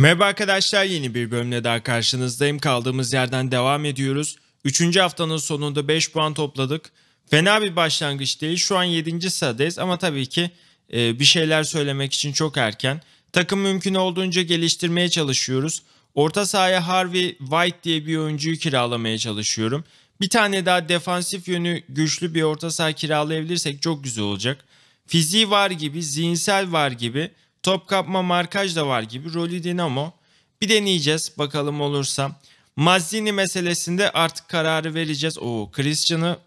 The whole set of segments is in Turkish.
Merhaba arkadaşlar yeni bir bölümle daha karşınızdayım. Kaldığımız yerden devam ediyoruz. Üçüncü haftanın sonunda 5 puan topladık. Fena bir başlangıç değil. Şu an 7. sıradayız ama tabii ki e, bir şeyler söylemek için çok erken. Takım mümkün olduğunca geliştirmeye çalışıyoruz. Orta sahaya Harvey White diye bir oyuncuyu kiralamaya çalışıyorum. Bir tane daha defansif yönü güçlü bir orta saha kiralayabilirsek çok güzel olacak. Fiziği var gibi, zihinsel var gibi Top kapma markaj da var gibi. Rolü Dinamo. Bir deneyeceğiz bakalım olursa. Mazzini meselesinde artık kararı vereceğiz. O Christian'ı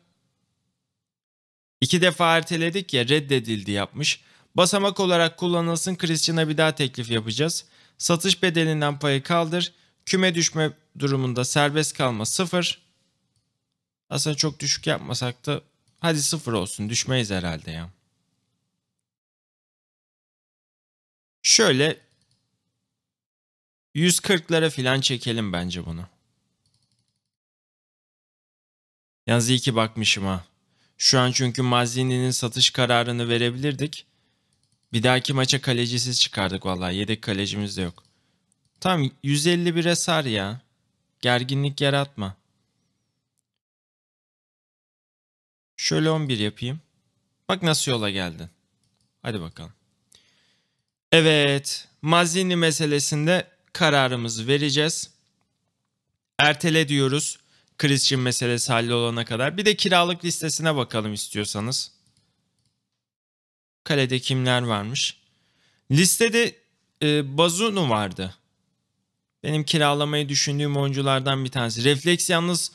iki defa erteledik ya reddedildi yapmış. Basamak olarak kullanılsın Christian'a bir daha teklif yapacağız. Satış bedelinden payı kaldır. Küme düşme durumunda serbest kalma sıfır. Aslında çok düşük yapmasak da hadi sıfır olsun düşmeyiz herhalde ya. Şöyle 140'lara filan çekelim bence bunu. Yalnız iyi ki bakmışım ha. Şu an çünkü Mazzini'nin satış kararını verebilirdik. Bir dahaki maça kalecisiz çıkardık vallahi. Yedek kalecimiz de yok. Tam 151'e sar ya. Gerginlik yaratma. Şöyle 11 yapayım. Bak nasıl yola geldin. Hadi bakalım. Evet, Mazzini meselesinde kararımızı vereceğiz. Ertele diyoruz Christian meselesi hallolana kadar. Bir de kiralık listesine bakalım istiyorsanız. Kalede kimler varmış? Listede e, Bazunu vardı. Benim kiralamayı düşündüğüm oyunculardan bir tanesi. Refleks yalnız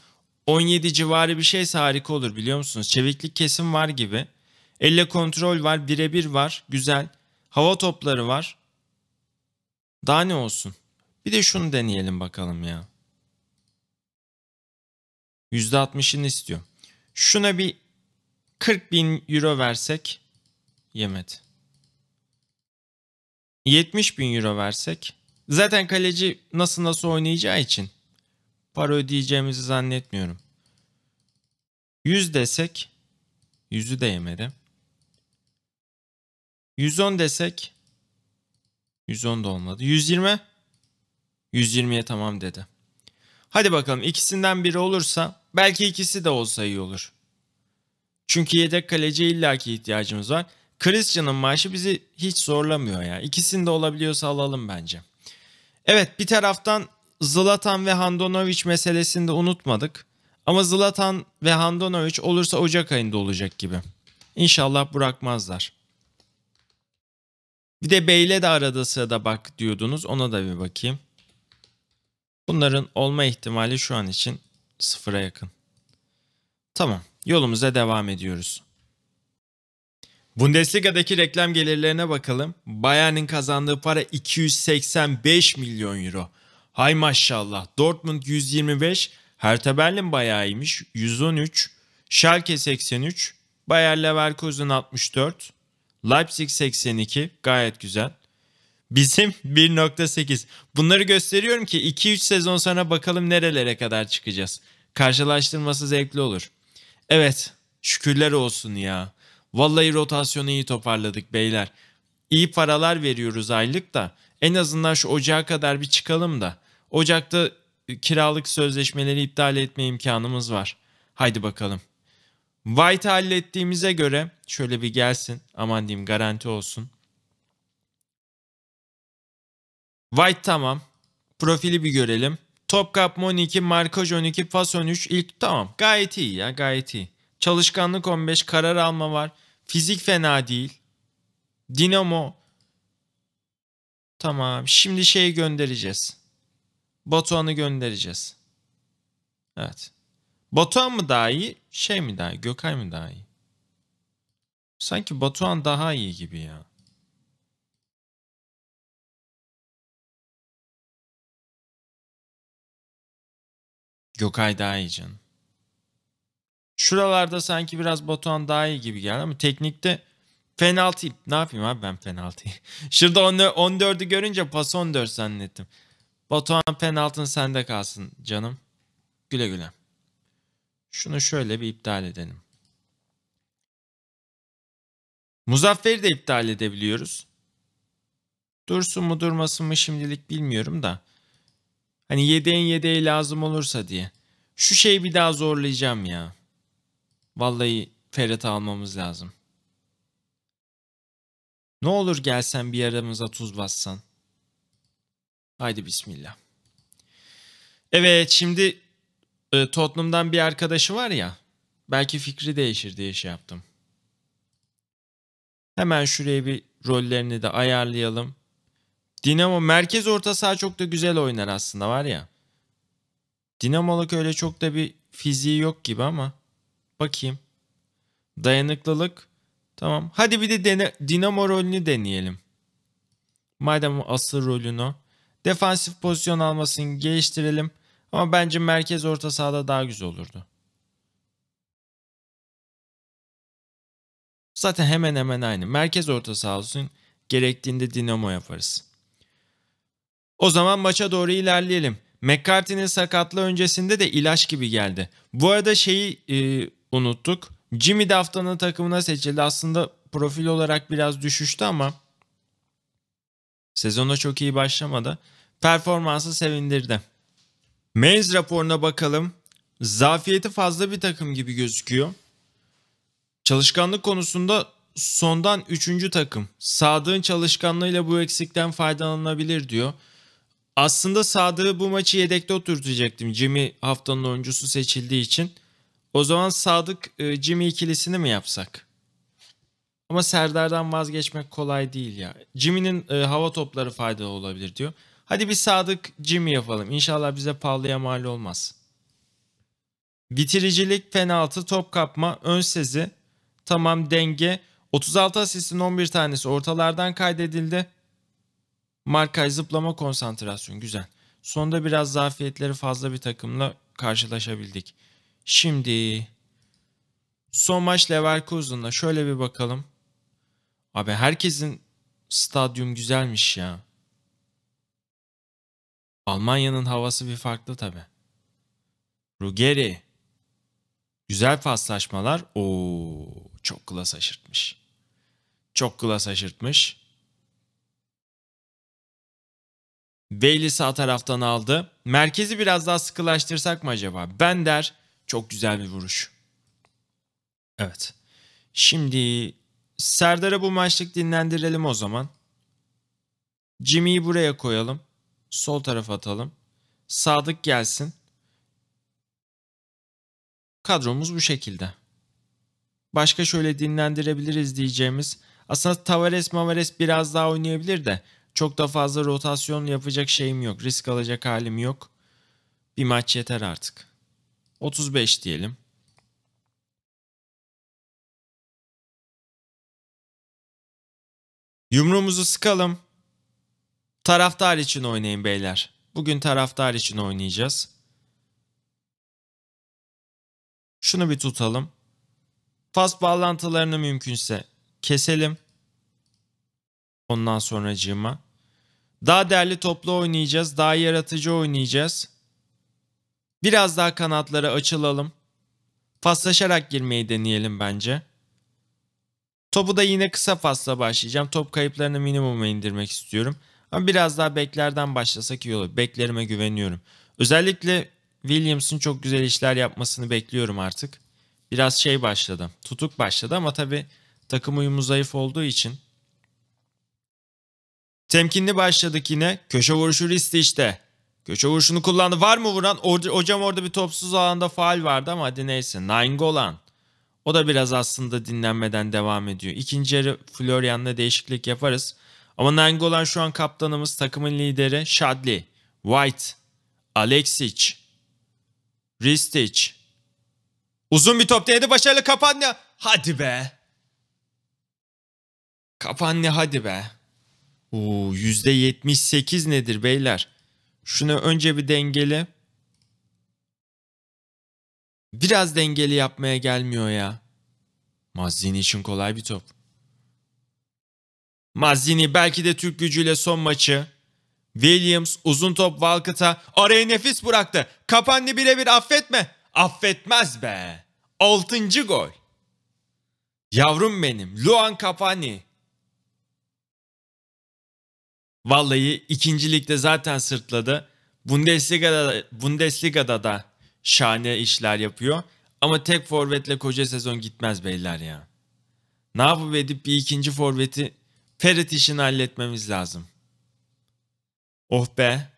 17 civarı bir şeyse harika olur biliyor musunuz? Çeviklik kesim var gibi. Elle kontrol var, birebir var. Güzel. Hava topları var. Daha ne olsun? Bir de şunu deneyelim bakalım ya. %60'ını istiyor. Şuna bir 40 bin euro versek yemedi. 70 bin euro versek zaten kaleci nasıl nasıl oynayacağı için para ödeyeceğimizi zannetmiyorum. 100 desek yüzü de yemedi. 110 desek 110 da olmadı. 120 120'ye tamam dedi. Hadi bakalım ikisinden biri olursa belki ikisi de olsa iyi olur. Çünkü yedek kaleciye illaki ihtiyacımız var. Christian'ın maaşı bizi hiç zorlamıyor ya. İkisini de olabiliyorsa alalım bence. Evet bir taraftan Zlatan ve Handanovic meselesini de unutmadık. Ama Zlatan ve Handanovic olursa Ocak ayında olacak gibi. İnşallah bırakmazlar. Bir de Bey'le de arada sırada bak diyordunuz. Ona da bir bakayım. Bunların olma ihtimali şu an için sıfıra yakın. Tamam. Yolumuza devam ediyoruz. Bundesliga'daki reklam gelirlerine bakalım. Bayern'in kazandığı para 285 milyon euro. Hay maşallah. Dortmund 125, Hertha Berlin bayağı iyiymiş. 113, Schalke 83, Bayer Leverkusen 64, Leipzig 82 gayet güzel. Bizim 1.8. Bunları gösteriyorum ki 2-3 sezon sonra bakalım nerelere kadar çıkacağız. Karşılaştırması zevkli olur. Evet şükürler olsun ya. Vallahi rotasyonu iyi toparladık beyler. İyi paralar veriyoruz aylık da en azından şu ocağa kadar bir çıkalım da. Ocakta kiralık sözleşmeleri iptal etme imkanımız var. Haydi bakalım. White hallettiğimize göre şöyle bir gelsin. Aman diyeyim garanti olsun. White tamam. Profili bir görelim. Topkap Mon 2, Markaj 12, Fason 3 ilk tamam. Gayet iyi ya gayet iyi. Çalışkanlık 15, karar alma var. Fizik fena değil. Dinamo. Tamam. Şimdi şeyi göndereceğiz. Batuhan'ı göndereceğiz. Evet. Batuhan mı daha iyi? Şey mi daha iyi? Gökay mı daha iyi? Sanki Batuhan daha iyi gibi ya. Gökay daha iyi can. Şuralarda sanki biraz Batuhan daha iyi gibi geldi ama teknikte penaltı ne yapayım abi ben penaltıyı. Şurada 14'ü görünce pas 14 zannettim. Batuhan penaltın sende kalsın canım. Güle güle. Şunu şöyle bir iptal edelim. Muzaffer'i de iptal edebiliyoruz. Dursun mu durmasın mı şimdilik bilmiyorum da. Hani yedeğin yedeği lazım olursa diye. Şu şeyi bir daha zorlayacağım ya. Vallahi Ferhat'ı almamız lazım. Ne olur gelsen bir aramıza tuz bassan. Haydi bismillah. Evet şimdi e, Tottenham'dan bir arkadaşı var ya. Belki fikri değişir diye şey yaptım. Hemen şuraya bir rollerini de ayarlayalım. Dinamo merkez orta saha çok da güzel oynar aslında var ya. Dinamoluk öyle çok da bir fiziği yok gibi ama. Bakayım. Dayanıklılık. Tamam. Hadi bir de dene, Dinamo rolünü deneyelim. Madem asıl rolünü. Defansif pozisyon almasını geliştirelim. Ama bence merkez orta sahada daha güzel olurdu. Zaten hemen hemen aynı. Merkez orta saha olsun. Gerektiğinde dinamo yaparız. O zaman maça doğru ilerleyelim. McCarthy'nin sakatlığı öncesinde de ilaç gibi geldi. Bu arada şeyi e, unuttuk. Jimmy de haftanın takımına seçildi. Aslında profil olarak biraz düşüştü ama sezonda çok iyi başlamadı. Performansı sevindirdi. Mainz raporuna bakalım. Zafiyeti fazla bir takım gibi gözüküyor. Çalışkanlık konusunda sondan 3. takım. Sadık'ın çalışkanlığıyla bu eksikten faydalanabilir diyor. Aslında Sadık'ı bu maçı yedekte oturtacaktım. Jimmy haftanın oyuncusu seçildiği için. O zaman Sadık e, Jimmy ikilisini mi yapsak? Ama Serdar'dan vazgeçmek kolay değil ya. Jimmy'nin e, hava topları faydalı olabilir diyor. Hadi bir Sadık Jimmy yapalım. İnşallah bize pahalıya mal olmaz. Bitiricilik, penaltı, top kapma, ön sezi, tamam denge. 36 asistin 11 tanesi ortalardan kaydedildi. Markaj zıplama konsantrasyon güzel. Sonda biraz zafiyetleri fazla bir takımla karşılaşabildik. Şimdi son maç Leverkusen'la şöyle bir bakalım. Abi herkesin stadyum güzelmiş ya. Almanya'nın havası bir farklı tabi. Rugeri. Güzel paslaşmalar. Oo, çok klas aşırtmış. Çok klas aşırtmış. Bailey sağ taraftan aldı. Merkezi biraz daha sıkılaştırsak mı acaba? Ben der çok güzel bir vuruş. Evet. Şimdi Serdar'a bu maçlık dinlendirelim o zaman. Jimmy'yi buraya koyalım. Sol tarafa atalım. Sadık gelsin. Kadromuz bu şekilde. Başka şöyle dinlendirebiliriz diyeceğimiz. Aslında Tavares Mavares biraz daha oynayabilir de çok da fazla rotasyon yapacak şeyim yok. Risk alacak halim yok. Bir maç yeter artık. 35 diyelim. Yumruğumuzu sıkalım. Taraftar için oynayın beyler. Bugün taraftar için oynayacağız. Şunu bir tutalım. Faz bağlantılarını mümkünse keselim. Ondan sonracığıma. Daha değerli toplu oynayacağız. Daha yaratıcı oynayacağız. Biraz daha kanatları açılalım. Paslaşarak girmeyi deneyelim bence. Topu da yine kısa pasla başlayacağım. Top kayıplarını minimuma indirmek istiyorum. Ama biraz daha beklerden başlasak iyi olur. Beklerime güveniyorum. Özellikle Williams'ın çok güzel işler yapmasını bekliyorum artık. Biraz şey başladı. Tutuk başladı ama tabii takım uyumu zayıf olduğu için. Temkinli başladık yine. Köşe vuruşu riskli işte. Köşe vuruşunu kullandı. Var mı vuran? Orca, hocam orada bir topsuz alanda faal vardı ama hadi neyse. Nainggolan. O da biraz aslında dinlenmeden devam ediyor. İkinci yarı Florian'la değişiklik yaparız. Ama Nangolan şu an kaptanımız takımın lideri Shadley, White, Alexic, Ristich Uzun bir top denedi başarılı Kapanya. Hadi be. Kapanya hadi be. yüzde %78 nedir beyler? Şunu önce bir dengeli. Biraz dengeli yapmaya gelmiyor ya. Mazzini için kolay bir top. Mazzini belki de Türk gücüyle son maçı. Williams uzun top Walcott'a araya nefis bıraktı. Kapandı birebir affetme. Affetmez be. Altıncı gol. Yavrum benim Luan Kapani. Vallahi ikincilikte zaten sırtladı. Bundesliga'da, Bundesliga'da da şahane işler yapıyor. Ama tek forvetle koca sezon gitmez beyler ya. Ne yapıp edip bir ikinci forveti Ferit işini halletmemiz lazım. Oh be.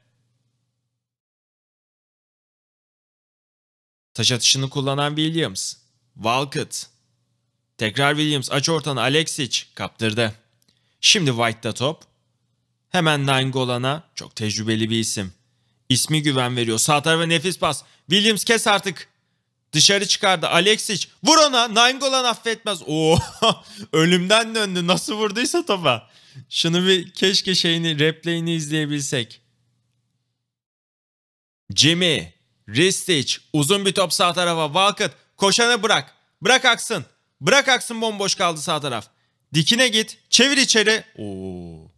Taş atışını kullanan Williams. Walcott. Tekrar Williams aç ortanı Alexic kaptırdı. Şimdi White'da top. Hemen Nangolan'a çok tecrübeli bir isim. İsmi güven veriyor. Sağ tarafa nefis pas. Williams kes artık. Dışarı çıkardı Alexic. Vur ona. Nainggolan affetmez. Oo. Ölümden döndü. Nasıl vurduysa topa. Şunu bir keşke şeyini replay'ini izleyebilsek. Jimmy. Ristich. Uzun bir top sağ tarafa. Walcott. Koşanı bırak. Bırak aksın. Bırak aksın bomboş kaldı sağ taraf. Dikine git. Çevir içeri. Oo.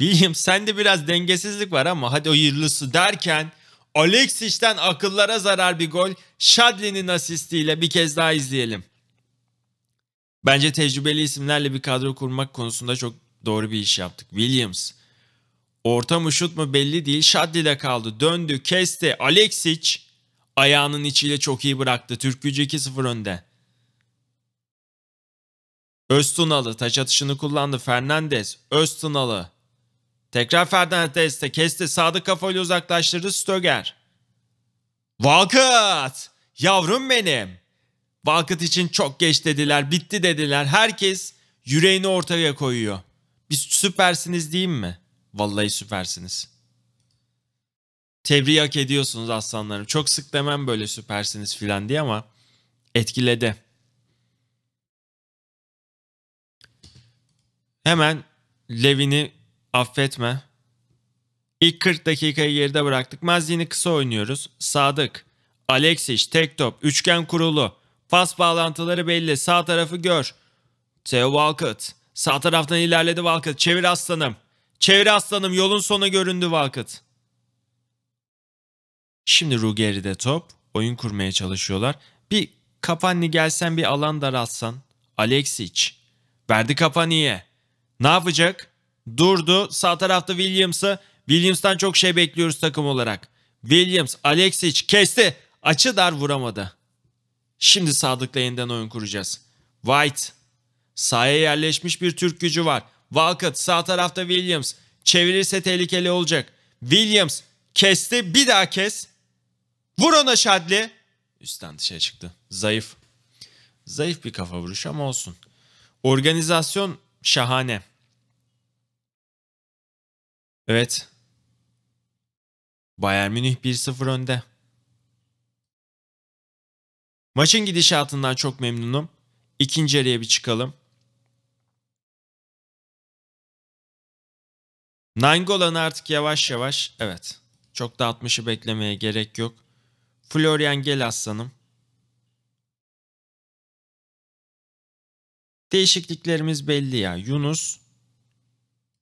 William sende biraz dengesizlik var ama hadi o yırlısı derken Alexis'ten akıllara zarar bir gol. Şadli'nin asistiyle bir kez daha izleyelim. Bence tecrübeli isimlerle bir kadro kurmak konusunda çok doğru bir iş yaptık. Williams. Orta mı şut mu belli değil. de kaldı. Döndü, kesti. Alexis, ayağının içiyle çok iyi bıraktı. Türk gücü 2-0 önde. Öztunalı taç atışını kullandı. Fernandez, Öztunalı. Tekrar Fernandez'de kesti. Sadık kafayla uzaklaştırdı Stöger. Valkıt! Yavrum benim. Valkıt için çok geç dediler. Bitti dediler. Herkes yüreğini ortaya koyuyor. Biz süpersiniz diyeyim mi? Vallahi süpersiniz. Tebriği hak ediyorsunuz aslanlarım. Çok sık demem böyle süpersiniz filan diye ama etkiledi. Hemen Levin'i Affetme. İlk 40 dakikayı geride bıraktık. Mazlini kısa oynuyoruz. Sadık. Aleksiş, tek top, üçgen kurulu. Pas bağlantıları belli. Sağ tarafı gör. Theo Walcott. Sağ taraftan ilerledi Walcott. Çevir aslanım. Çevir aslanım. Yolun sonu göründü Walcott. Şimdi Ruggeri'de top. Oyun kurmaya çalışıyorlar. Bir Kapanni gelsen bir alan daraltsan. Alexic. Verdi Kapanni'ye. Ne yapacak? durdu. Sağ tarafta Williams'ı. Williams'tan çok şey bekliyoruz takım olarak. Williams, Alexic kesti. Açı dar vuramadı. Şimdi Sadık'la yeniden oyun kuracağız. White. Sahaya yerleşmiş bir Türk gücü var. Walcott sağ tarafta Williams. Çevirirse tehlikeli olacak. Williams kesti bir daha kes. Vur ona Şadli. Üstten dışarı çıktı. Zayıf. Zayıf bir kafa vuruş ama olsun. Organizasyon şahane. Evet. Bayern Münih 1-0 önde. Maçın gidişatından çok memnunum. İkinci yarıya bir çıkalım. Nangolan artık yavaş yavaş evet. Çok da 60'ı beklemeye gerek yok. Florian gel aslanım. Değişikliklerimiz belli ya. Yunus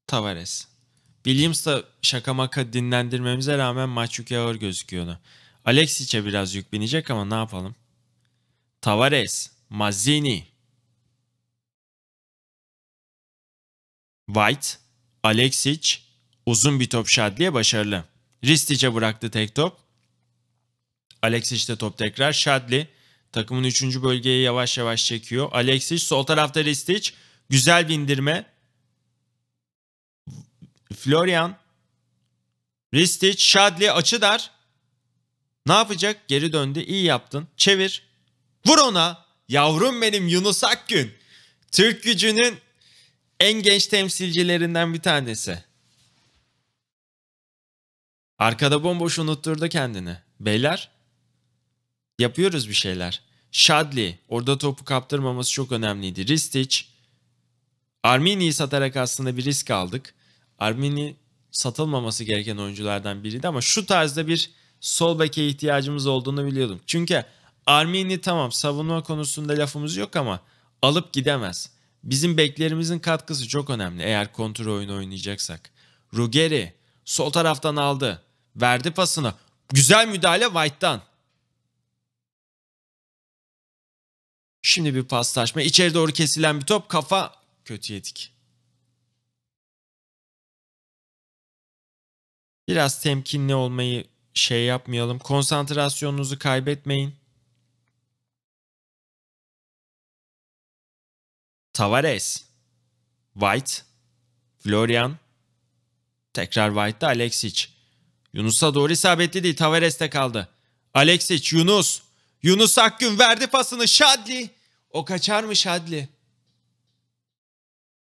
Tavares. Williams da şaka maka dinlendirmemize rağmen maç yükü ağır gözüküyordu. Alexic'e biraz yük binecek ama ne yapalım? Tavares, Mazzini, White, Alexic, uzun bir top Şadli'ye başarılı. Ristic'e bıraktı tek top. de top tekrar Şadli. Takımın 3. bölgeye yavaş yavaş çekiyor. Alexic sol tarafta Ristic. Güzel bir indirme. Florian, Ristich, Şadli açı dar. Ne yapacak? Geri döndü. İyi yaptın. Çevir. Vur ona. Yavrum benim Yunus Akgün. Türk gücünün en genç temsilcilerinden bir tanesi. Arkada bomboş unutturdu kendini. Beyler yapıyoruz bir şeyler. Shadley orada topu kaptırmaması çok önemliydi. Ristich, Armini'yi satarak aslında bir risk aldık. Armini satılmaması gereken oyunculardan biriydi ama şu tarzda bir sol beke ihtiyacımız olduğunu biliyordum. Çünkü Armini tamam savunma konusunda lafımız yok ama alıp gidemez. Bizim beklerimizin katkısı çok önemli eğer kontrol oyunu oynayacaksak. Rugeri sol taraftan aldı. Verdi pasını. Güzel müdahale White'dan. Şimdi bir paslaşma. İçeri doğru kesilen bir top. Kafa kötü yedik. Biraz temkinli olmayı şey yapmayalım. Konsantrasyonunuzu kaybetmeyin. Tavares, White, Florian, tekrar White'da Alexic. Yunus'a doğru isabetli değil. Tavares'te kaldı. Alexic, Yunus. Yunus Akgün verdi pasını Şadli. O kaçar mı Şadli?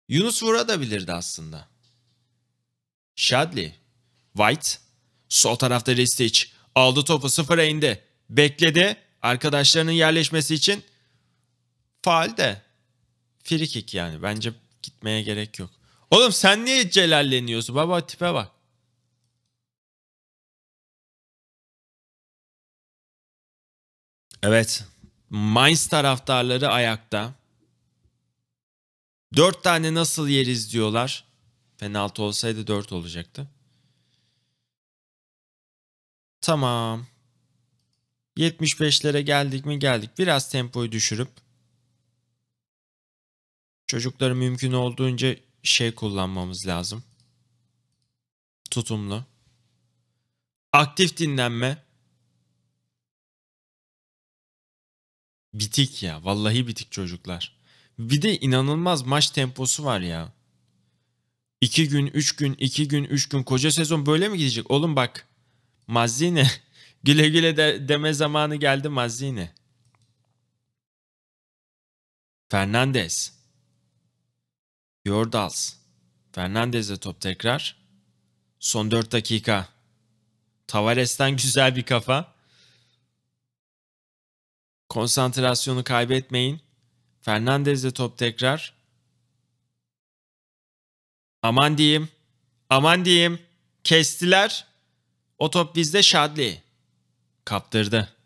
Yunus vurabilirdi aslında. Şadli. White. Sol tarafta Ristich. Aldı topu sıfıra indi. Bekledi. Arkadaşlarının yerleşmesi için. Faal de. Frikik yani. Bence gitmeye gerek yok. Oğlum sen niye celalleniyorsun? Baba tipe bak. Evet. Mainz taraftarları ayakta. Dört tane nasıl yeriz diyorlar. Penaltı olsaydı dört olacaktı. Tamam. 75'lere geldik mi geldik. Biraz tempoyu düşürüp çocukları mümkün olduğunca şey kullanmamız lazım. Tutumlu. Aktif dinlenme. Bitik ya. Vallahi bitik çocuklar. Bir de inanılmaz maç temposu var ya. 2 gün, 3 gün, 2 gün, 3 gün koca sezon böyle mi gidecek? Oğlum bak Mazzini. güle güle de deme zamanı geldi Mazzini. Fernandez. Yordals. Fernandez'e top tekrar. Son 4 dakika. Tavares'ten güzel bir kafa. Konsantrasyonu kaybetmeyin. Fernandez'e top tekrar. Aman diyeyim. Aman diyeyim. Kestiler. O top bizde Şadli. Kaptırdı.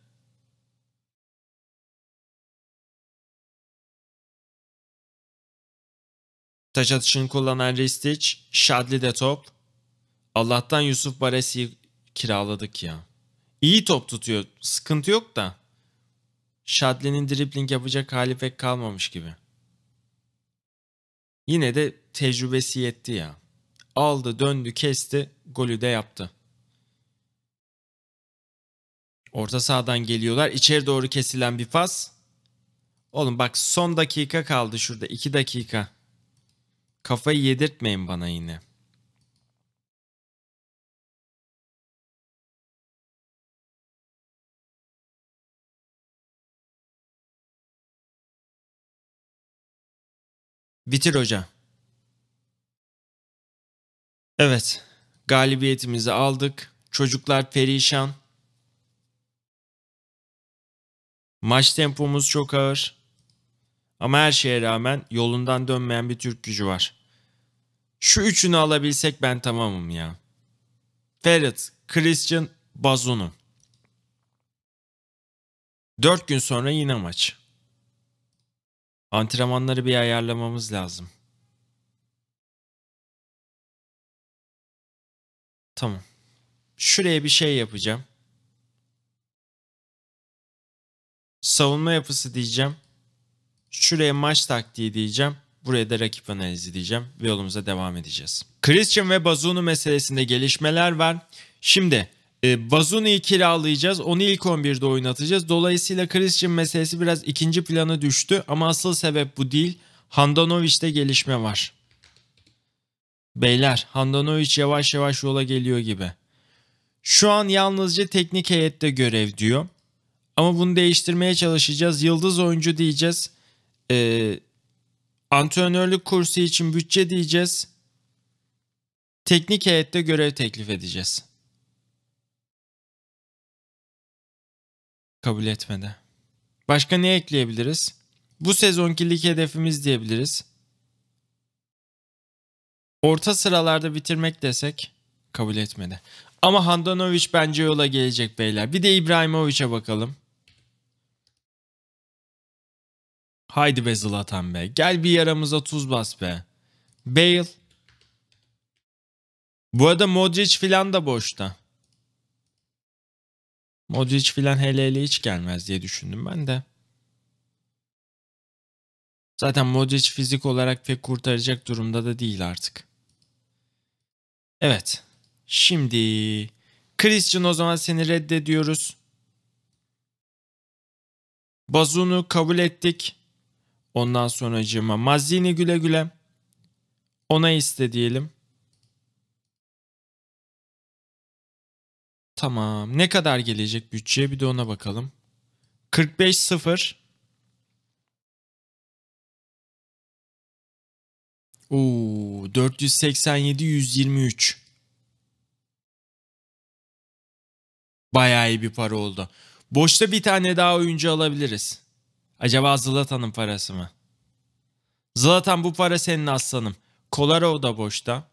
Taç atışını kullanan Ristic, Şadli de top. Allah'tan Yusuf baresi kiraladık ya. İyi top tutuyor. Sıkıntı yok da. Şadli'nin dribling yapacak hali pek kalmamış gibi. Yine de tecrübesi yetti ya. Aldı, döndü, kesti, golü de yaptı. Orta sahadan geliyorlar. İçeri doğru kesilen bir pas. Oğlum bak son dakika kaldı şurada. 2 dakika. Kafayı yedirtmeyin bana yine. Bitir hoca. Evet. Galibiyetimizi aldık. Çocuklar perişan. Maç tempomuz çok ağır. Ama her şeye rağmen yolundan dönmeyen bir Türk gücü var. Şu üçünü alabilsek ben tamamım ya. Ferit, Christian, Bazunu. Dört gün sonra yine maç. Antrenmanları bir ayarlamamız lazım. Tamam. Şuraya bir şey yapacağım. savunma yapısı diyeceğim. Şuraya maç taktiği diyeceğim. Buraya da rakip analizi diyeceğim ve yolumuza devam edeceğiz. Christian ve Bazunu meselesinde gelişmeler var. Şimdi e, Bazunu'yu kiralayacağız. Onu ilk 11'de oynatacağız. Dolayısıyla Christian meselesi biraz ikinci plana düştü. Ama asıl sebep bu değil. Handanoviç'te gelişme var. Beyler Handanovic yavaş yavaş yola geliyor gibi. Şu an yalnızca teknik heyette görev diyor. Ama bunu değiştirmeye çalışacağız. Yıldız oyuncu diyeceğiz. Ee, antrenörlük kursu için bütçe diyeceğiz. Teknik heyette görev teklif edeceğiz. Kabul etmedi. Başka ne ekleyebiliriz? Bu sezonki lig hedefimiz diyebiliriz. Orta sıralarda bitirmek desek kabul etmedi. Ama Handanovic bence yola gelecek beyler. Bir de İbrahimovic'e bakalım. Haydi be Zlatan be. Gel bir yaramıza tuz bas be. Bale. Bu arada Modric filan da boşta. Modric filan hele hele hiç gelmez diye düşündüm ben de. Zaten Modric fizik olarak pek kurtaracak durumda da değil artık. Evet. Şimdi Christian o zaman seni reddediyoruz. Bazunu kabul ettik. Ondan sonra Cima Mazzini güle güle. Ona iste diyelim. Tamam. Ne kadar gelecek bütçeye bir de ona bakalım. 45 0. Oo, 487 123. Bayağı iyi bir para oldu. Boşta bir tane daha oyuncu alabiliriz. Acaba Zlatan'ın parası mı? Zlatan bu para senin aslanım. Kolarov da boşta.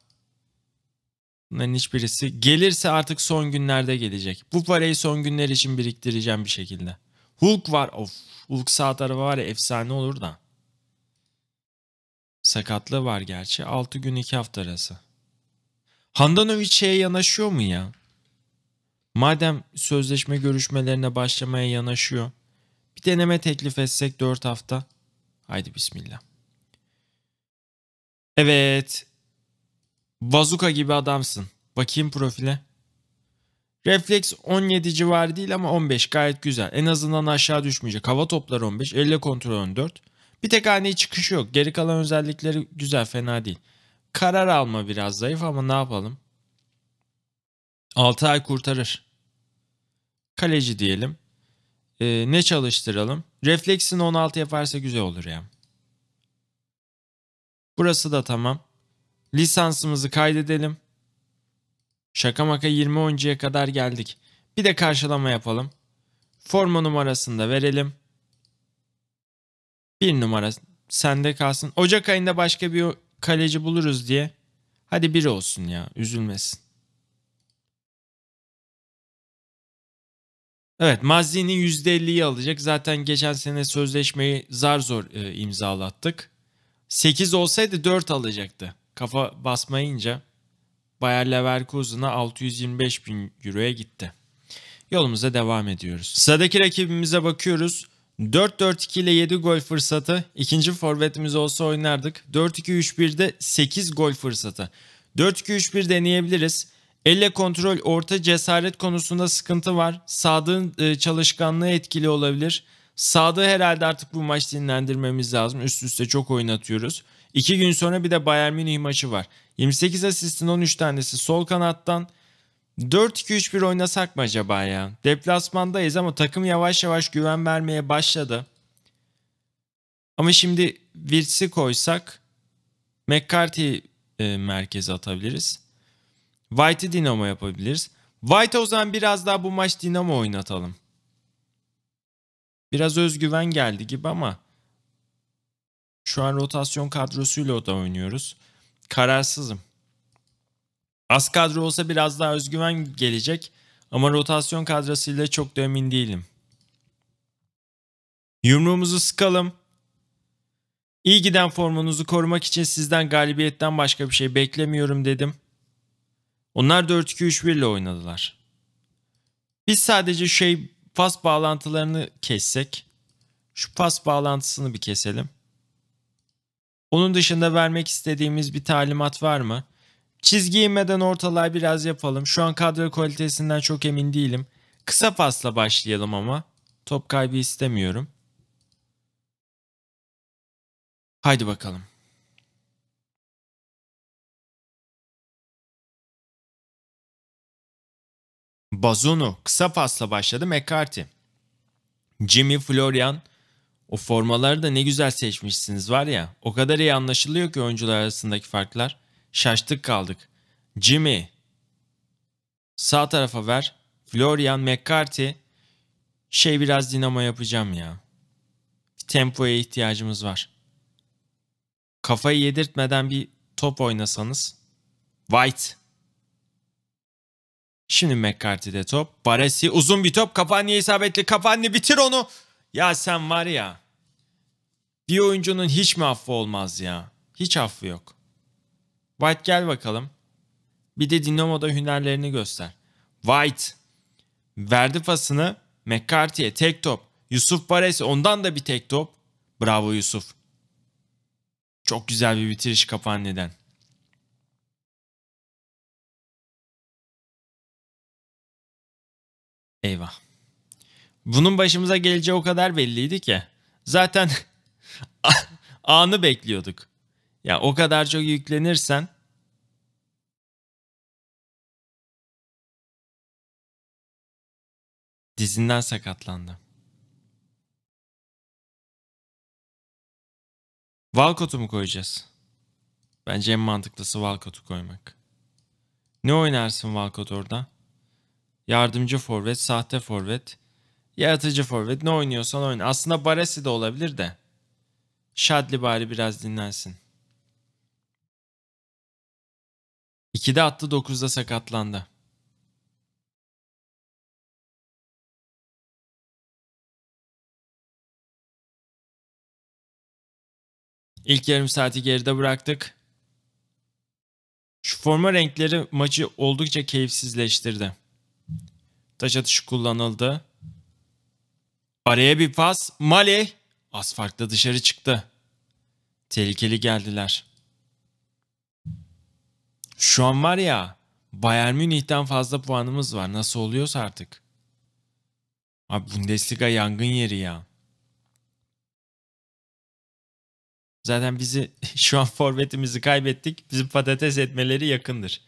Bunların hiçbirisi gelirse artık son günlerde gelecek. Bu parayı son günler için biriktireceğim bir şekilde. Hulk var of. Hulk sağ tarafı var ya efsane olur da. Sakatlığı var gerçi. 6 gün 2 hafta arası. Handanovic şeye yanaşıyor mu ya? Madem sözleşme görüşmelerine başlamaya yanaşıyor. Bir deneme teklif etsek 4 hafta. Haydi bismillah. Evet. Vazuka gibi adamsın. Bakayım profile. Refleks 17 civarı değil ama 15 gayet güzel. En azından aşağı düşmeyecek. Hava topları 15, elle kontrol 14. Bir tek haneye çıkışı yok. Geri kalan özellikleri güzel, fena değil. Karar alma biraz zayıf ama ne yapalım? 6 ay kurtarır. Kaleci diyelim. Ee, ne çalıştıralım? Refleksini 16 yaparsa güzel olur ya. Burası da tamam. Lisansımızı kaydedelim. Şaka maka 20 oyuncuya kadar geldik. Bir de karşılama yapalım. Forma numarasını da verelim. Bir numara sende kalsın. Ocak ayında başka bir kaleci buluruz diye. Hadi bir olsun ya üzülmesin. Evet Mazzi'nin %50'yi alacak. Zaten geçen sene sözleşmeyi zar zor e, imzalattık. 8 olsaydı 4 alacaktı. Kafa basmayınca Bayer Leverkusen'a 625 bin euroya gitti. Yolumuza devam ediyoruz. Sıradaki rakibimize bakıyoruz. 4-4-2 ile 7 gol fırsatı. ikinci forvetimiz olsa oynardık. 4-2-3-1'de 8 gol fırsatı. 4-2-3-1 deneyebiliriz. Elle kontrol, orta cesaret konusunda sıkıntı var. Sadık'ın e, çalışkanlığı etkili olabilir. Sadık'ı herhalde artık bu maç dinlendirmemiz lazım. Üst üste çok oynatıyoruz. İki gün sonra bir de Bayern Münih maçı var. 28 asistin 13 tanesi sol kanattan. 4-2-3-1 oynasak mı acaba ya? Deplasmandayız ama takım yavaş yavaş güven vermeye başladı. Ama şimdi Wirtz'i koysak McCarthy e, merkeze atabiliriz. White'i Dinamo yapabiliriz. White o zaman biraz daha bu maç Dinamo oynatalım. Biraz özgüven geldi gibi ama şu an rotasyon kadrosuyla o da oynuyoruz. Kararsızım. Az kadro olsa biraz daha özgüven gelecek ama rotasyon kadrosuyla çok da emin değilim. Yumruğumuzu sıkalım. İyi giden formunuzu korumak için sizden galibiyetten başka bir şey beklemiyorum dedim. Onlar 4-2-3-1 ile oynadılar. Biz sadece şey fas bağlantılarını kessek. Şu fas bağlantısını bir keselim. Onun dışında vermek istediğimiz bir talimat var mı? Çizgi inmeden ortalığa biraz yapalım. Şu an kadro kalitesinden çok emin değilim. Kısa pasla başlayalım ama. Top kaybı istemiyorum. Haydi bakalım. Bazunu kısa fasla başladı McCarthy. Jimmy Florian o formaları da ne güzel seçmişsiniz var ya. O kadar iyi anlaşılıyor ki oyuncular arasındaki farklar. Şaştık kaldık. Jimmy sağ tarafa ver. Florian McCarthy şey biraz dinamo yapacağım ya. Bir tempoya ihtiyacımız var. Kafayı yedirtmeden bir top oynasanız. White Şimdi McCarthy'de top. Baresi uzun bir top. Kapanya isabetli. Kapanya bitir onu. Ya sen var ya. Bir oyuncunun hiç mi affı olmaz ya? Hiç affı yok. White gel bakalım. Bir de Dinamo'da hünerlerini göster. White. Verdi pasını McCarthy'ye tek top. Yusuf Baresi ondan da bir tek top. Bravo Yusuf. Çok güzel bir bitiriş Kapanyadan. Eyvah. Bunun başımıza geleceği o kadar belliydi ki. Zaten anı bekliyorduk. Ya o kadar çok yüklenirsen dizinden sakatlandı. Valkotu mu koyacağız? Bence en mantıklısı Walcott'u koymak. Ne oynarsın Valkot orada? Yardımcı forvet, sahte forvet, yaratıcı forvet ne oynuyorsan oyna. Aslında Baresi de olabilir de. Şadli bari biraz dinlensin. 2'de attı 9'da sakatlandı. İlk yarım saati geride bıraktık. Şu forma renkleri maçı oldukça keyifsizleştirdi. Taş atışı kullanıldı. Araya bir pas. Mali. Az farkla dışarı çıktı. Tehlikeli geldiler. Şu an var ya Bayern Münih'ten fazla puanımız var. Nasıl oluyorsa artık. Abi Bundesliga yangın yeri ya. Zaten bizi şu an forvetimizi kaybettik. Bizi patates etmeleri yakındır.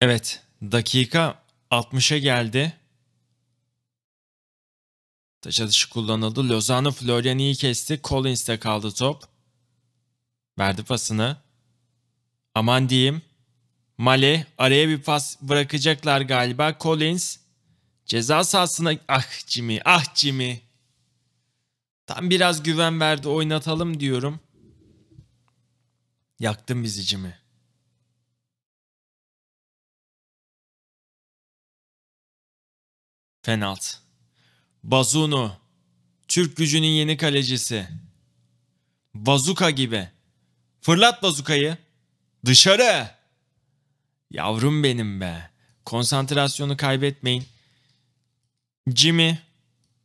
Evet dakika 60'a geldi. Taç atışı kullanıldı. Lozano Floriani'yi kesti. Collins'te kaldı top. Verdi pasını. Aman diyeyim. Male araya bir pas bırakacaklar galiba. Collins ceza sahasına... Ah Jimmy, ah Jimmy. Tam biraz güven verdi oynatalım diyorum. Yaktın bizi Jimmy. Fenalt. Bazunu. Türk gücünün yeni kalecisi. Bazuka gibi. Fırlat bazukayı. Dışarı. Yavrum benim be. Konsantrasyonu kaybetmeyin. Jimmy.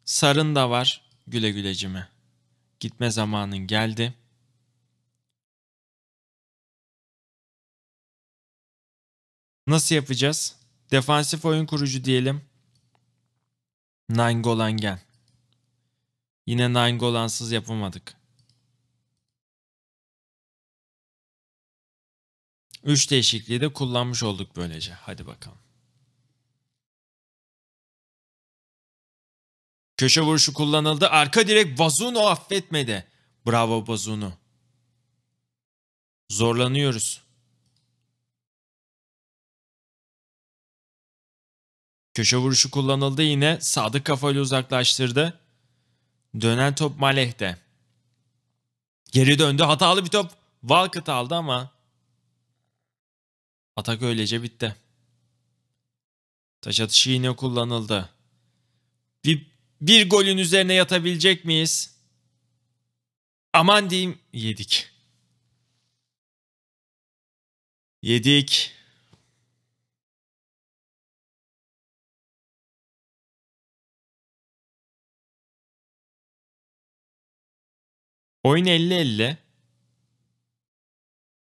Sarın da var. Güle güle Jimmy. Gitme zamanın geldi. Nasıl yapacağız? Defansif oyun kurucu diyelim. Nangolan gel. Yine Nangolansız yapamadık. 3 değişikliği de kullanmış olduk böylece. Hadi bakalım. Köşe vuruşu kullanıldı. Arka direk Bazuno affetmedi. Bravo Bazuno. Zorlanıyoruz. Köşe vuruşu kullanıldı yine. Sadık kafayla uzaklaştırdı. Dönen top Maleh'te. Geri döndü. Hatalı bir top. Walcott aldı ama atak öylece bitti. Taş atışı yine kullanıldı. Bir, bir golün üzerine yatabilecek miyiz? Aman diyeyim yedik. Yedik. Oyun 50-50.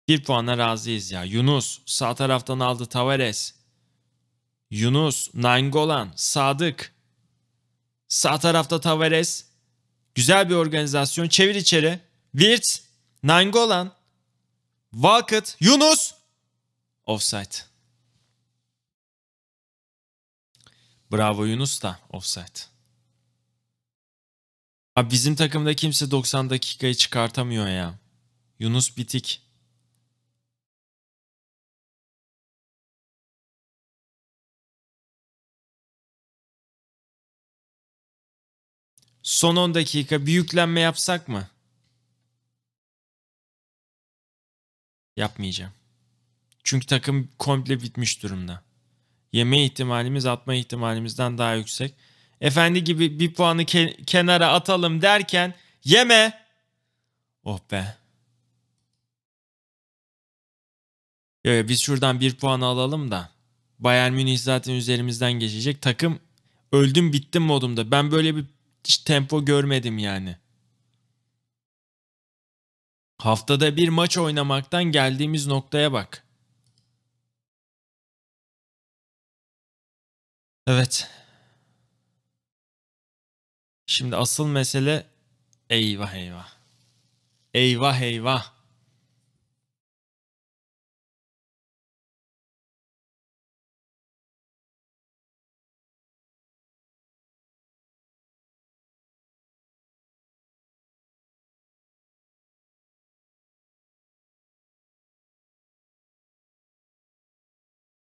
Bir puana razıyız ya. Yunus sağ taraftan aldı Tavares. Yunus, Nangolan, Sadık. Sağ tarafta Tavares. Güzel bir organizasyon. Çevir içeri. Virt, Nangolan, Vakıt, Yunus. Offside. Bravo Yunus da offside. Abi bizim takımda kimse 90 dakikayı çıkartamıyor ya. Yunus bitik. Son 10 dakika büyüklenme yapsak mı? Yapmayacağım. Çünkü takım komple bitmiş durumda. Yeme ihtimalimiz atma ihtimalimizden daha yüksek efendi gibi bir puanı ke- kenara atalım derken yeme. Oh be. Yo, biz şuradan bir puan alalım da Bayern Münih zaten üzerimizden geçecek. Takım öldüm bittim modumda. Ben böyle bir tempo görmedim yani. Haftada bir maç oynamaktan geldiğimiz noktaya bak. Evet. Şimdi asıl mesele eyvah eyvah. Eyvah eyvah.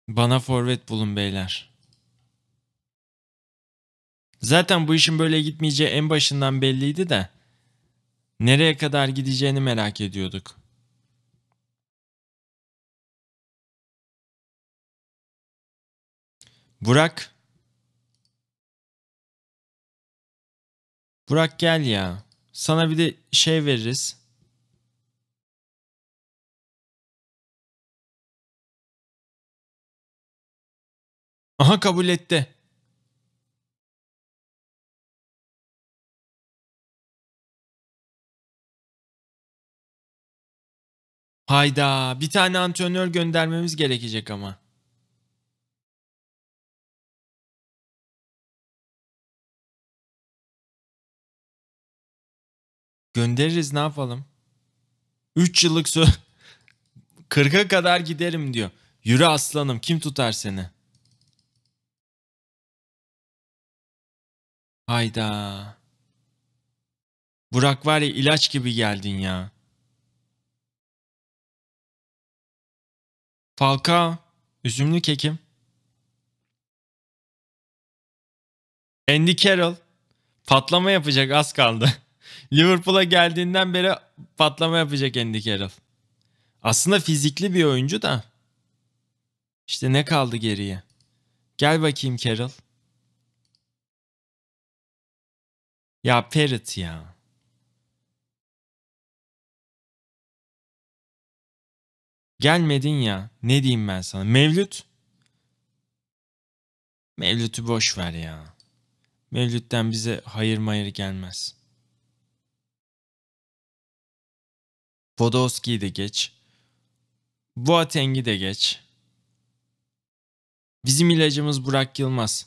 Bana forvet bulun beyler. Zaten bu işin böyle gitmeyeceği en başından belliydi de nereye kadar gideceğini merak ediyorduk. Burak. Burak gel ya. Sana bir de şey veririz. Aha kabul etti. Hayda bir tane antrenör göndermemiz gerekecek ama. Göndeririz ne yapalım? 3 yıllık söz 40'a kadar giderim diyor. Yürü aslanım kim tutar seni? Hayda. Burak var ya ilaç gibi geldin ya. Falka, üzümlü kekim. Andy Carroll patlama yapacak az kaldı. Liverpool'a geldiğinden beri patlama yapacak Andy Carroll. Aslında fizikli bir oyuncu da. İşte ne kaldı geriye? Gel bakayım Carroll. Ya Perit ya. Gelmedin ya. Ne diyeyim ben sana? Mevlüt. Mevlüt'ü boş ver ya. Mevlüt'ten bize hayır mayır gelmez. Podolski'yi de geç. Boateng'i de geç. Bizim ilacımız Burak Yılmaz.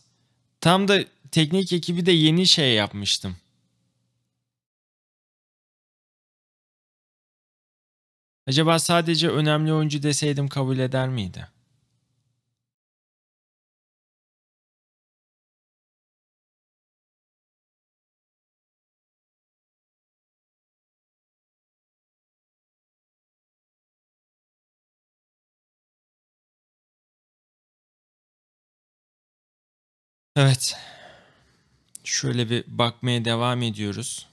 Tam da teknik ekibi de yeni şey yapmıştım. Acaba sadece önemli oyuncu deseydim kabul eder miydi? Evet. Şöyle bir bakmaya devam ediyoruz.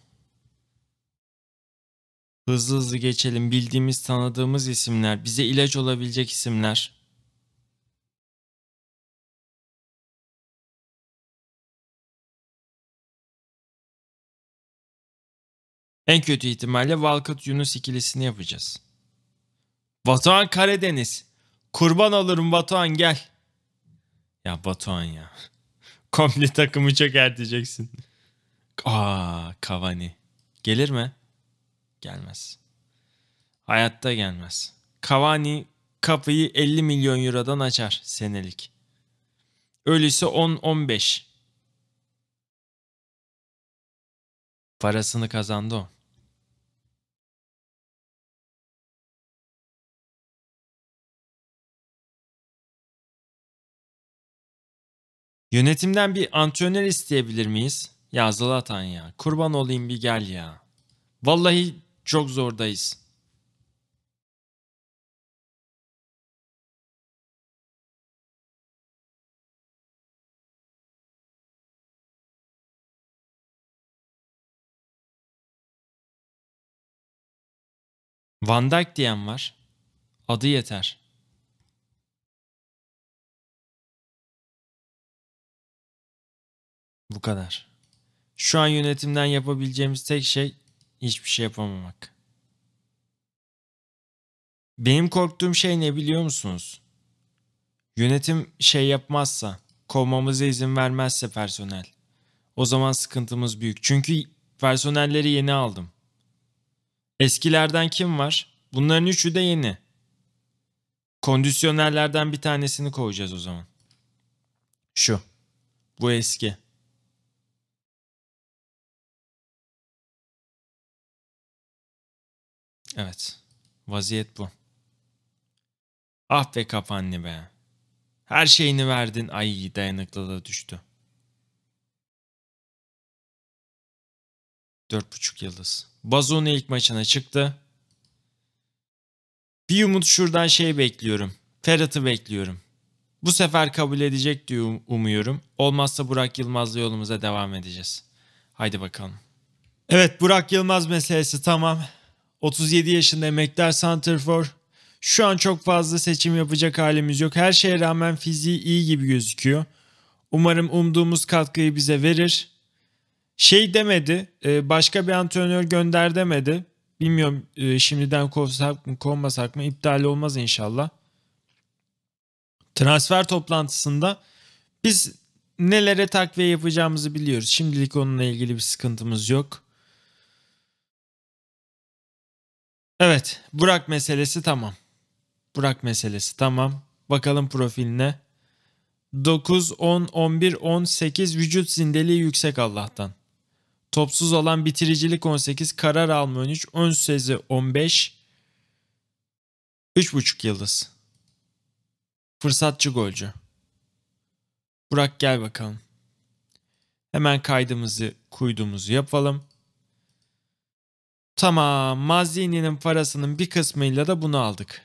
Hızlı hızlı geçelim. Bildiğimiz, tanıdığımız isimler, bize ilaç olabilecek isimler. En kötü ihtimalle Walcott Yunus ikilisini yapacağız. Batuhan Karadeniz. Kurban olurum Batuhan gel. Ya Batuhan ya. Komple takımı çökerteceksin. Aa Cavani. Gelir mi? Gelmez. Hayatta gelmez. Cavani kapıyı 50 milyon eurodan açar senelik. Öyleyse 10-15. Parasını kazandı o. Yönetimden bir antrenör isteyebilir miyiz? Ya Zlatan ya. Kurban olayım bir gel ya. Vallahi çok zordayız. Van Dijk diyen var. Adı yeter. Bu kadar. Şu an yönetimden yapabileceğimiz tek şey hiçbir şey yapamamak. Benim korktuğum şey ne biliyor musunuz? Yönetim şey yapmazsa, kovmamıza izin vermezse personel. O zaman sıkıntımız büyük. Çünkü personelleri yeni aldım. Eskilerden kim var? Bunların üçü de yeni. Kondisyonerlerden bir tanesini koyacağız o zaman. Şu. Bu eski. Evet. Vaziyet bu. Ah be kafanni be. Her şeyini verdin. Ay dayanıklılığı düştü. Dört buçuk yıldız. Bazone ilk maçına çıktı. Bir umut şuradan şey bekliyorum. Ferhat'ı bekliyorum. Bu sefer kabul edecek diye um-, umuyorum. Olmazsa Burak Yılmaz'la yolumuza devam edeceğiz. Haydi bakalım. Evet Burak Yılmaz meselesi tamam. 37 yaşında emekler Santerfor. Şu an çok fazla seçim yapacak halimiz yok. Her şeye rağmen fiziği iyi gibi gözüküyor. Umarım umduğumuz katkıyı bize verir. Şey demedi, e, başka bir antrenör gönder demedi. Bilmiyorum e, şimdiden kovsak mı kovmasak mı iptal olmaz inşallah. Transfer toplantısında biz nelere takviye yapacağımızı biliyoruz. Şimdilik onunla ilgili bir sıkıntımız yok. Evet Burak meselesi tamam. Burak meselesi tamam. Bakalım profiline. 9, 10, 11, 18 vücut zindeliği yüksek Allah'tan. Topsuz olan bitiricilik 18, karar alma 13, ön sezi 15. 3,5 yıldız. Fırsatçı golcü. Burak gel bakalım. Hemen kaydımızı, kuyduğumuzu yapalım. Tamam Mazzini'nin parasının bir kısmıyla da bunu aldık.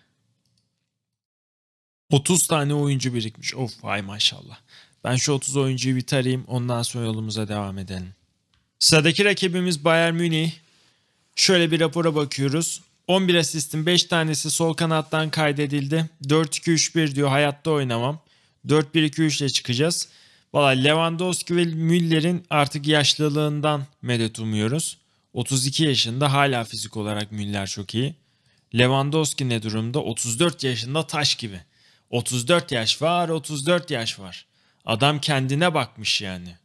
30 tane oyuncu birikmiş. Of vay maşallah. Ben şu 30 oyuncuyu bir ondan sonra yolumuza devam edelim. Sıradaki rakibimiz Bayern Münih. Şöyle bir rapora bakıyoruz. 11 asistin 5 tanesi sol kanattan kaydedildi. 4-2-3-1 diyor hayatta oynamam. 4-1-2-3 ile çıkacağız. Valla Lewandowski ve Müller'in artık yaşlılığından medet umuyoruz. 32 yaşında hala fizik olarak Müller çok iyi. Lewandowski ne durumda? 34 yaşında taş gibi. 34 yaş var, 34 yaş var. Adam kendine bakmış yani.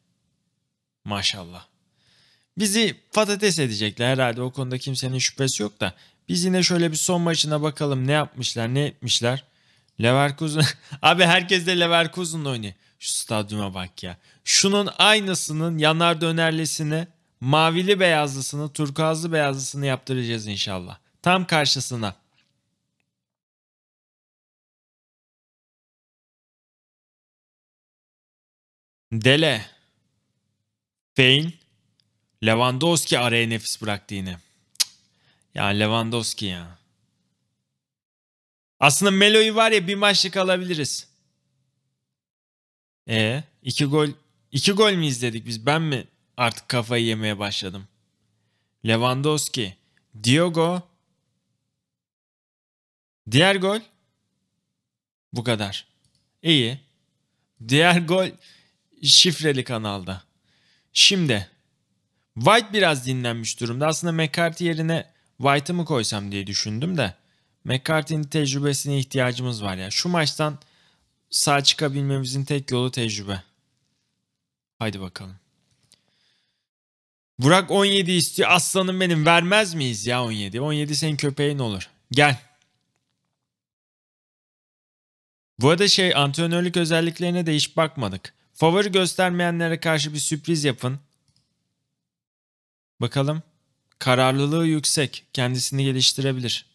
Maşallah. Bizi patates edecekler herhalde o konuda kimsenin şüphesi yok da. Biz yine şöyle bir son maçına bakalım ne yapmışlar ne etmişler. Leverkusen. Abi herkes de Leverkusen oynuyor. Şu stadyuma bak ya. Şunun aynısının yanar dönerlesini Mavili beyazlısını, turkuazlı beyazlısını yaptıracağız inşallah. Tam karşısına. Dele. Fein. Lewandowski araya nefis bıraktı yine. Cık. Ya Lewandowski ya. Aslında Melo'yu var ya bir maçlık alabiliriz. E iki gol iki gol mü izledik biz ben mi Artık kafayı yemeye başladım. Lewandowski, Diogo. Diğer gol. Bu kadar. İyi. Diğer gol şifreli kanalda. Şimdi White biraz dinlenmiş durumda. Aslında McCarthy yerine White'ı mı koysam diye düşündüm de McCarthy'nin tecrübesine ihtiyacımız var ya. Şu maçtan sağ çıkabilmemizin tek yolu tecrübe. Haydi bakalım. Burak 17 istiyor. Aslanım benim vermez miyiz ya 17? 17 senin köpeğin olur. Gel. Bu arada şey antrenörlük özelliklerine de hiç bakmadık. Favori göstermeyenlere karşı bir sürpriz yapın. Bakalım. Kararlılığı yüksek. Kendisini geliştirebilir.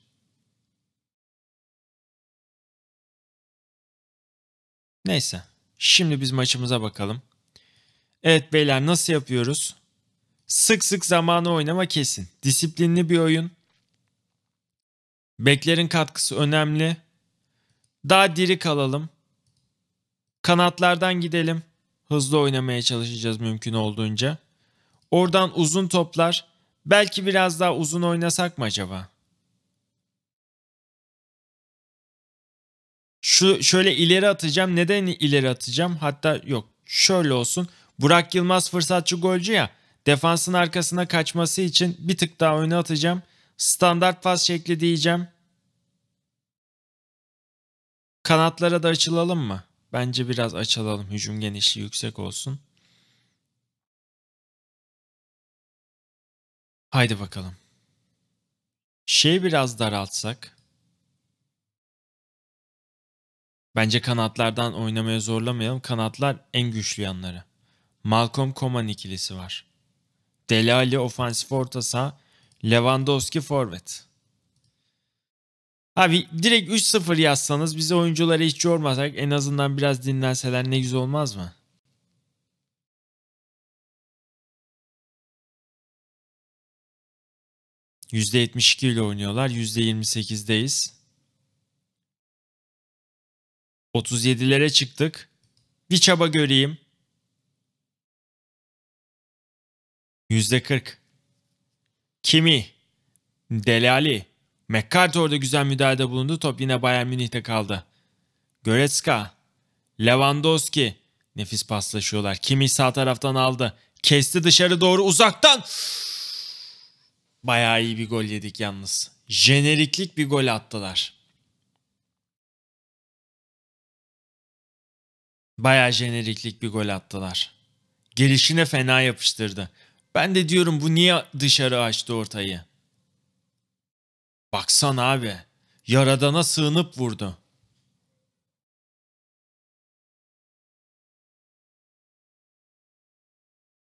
Neyse. Şimdi biz maçımıza bakalım. Evet beyler nasıl yapıyoruz? Sık sık zamanı oynama kesin. Disiplinli bir oyun. Beklerin katkısı önemli. Daha diri kalalım. Kanatlardan gidelim. Hızlı oynamaya çalışacağız mümkün olduğunca. Oradan uzun toplar. Belki biraz daha uzun oynasak mı acaba? Şu şöyle ileri atacağım. Neden ileri atacağım? Hatta yok. Şöyle olsun. Burak Yılmaz fırsatçı golcü ya. Defansın arkasına kaçması için bir tık daha öne atacağım. Standart pas şekli diyeceğim. Kanatlara da açılalım mı? Bence biraz açılalım. Hücum genişliği yüksek olsun. Haydi bakalım. Şey biraz daraltsak. Bence kanatlardan oynamaya zorlamayalım. Kanatlar en güçlü yanları. Malcolm Coman ikilisi var. Delali ofansif orta saha, Lewandowski forvet. Abi direkt 3-0 yazsanız bize oyunculara hiç yormasak en azından biraz dinlenseler ne güzel olmaz mı? %72 ile oynuyorlar. %28'deyiz. 37'lere çıktık. Bir çaba göreyim. %40. Kimi, Delali, McCarthy orada güzel müdahalede bulundu. Top yine Bayern Münih'te kaldı. Goretzka, Lewandowski nefis paslaşıyorlar. Kimi sağ taraftan aldı. Kesti dışarı doğru uzaktan. Bayağı iyi bir gol yedik yalnız. Jeneriklik bir gol attılar. Bayağı jeneriklik bir gol attılar. Gelişine fena yapıştırdı. Ben de diyorum bu niye dışarı açtı ortayı? Baksan abi. Yaradana sığınıp vurdu.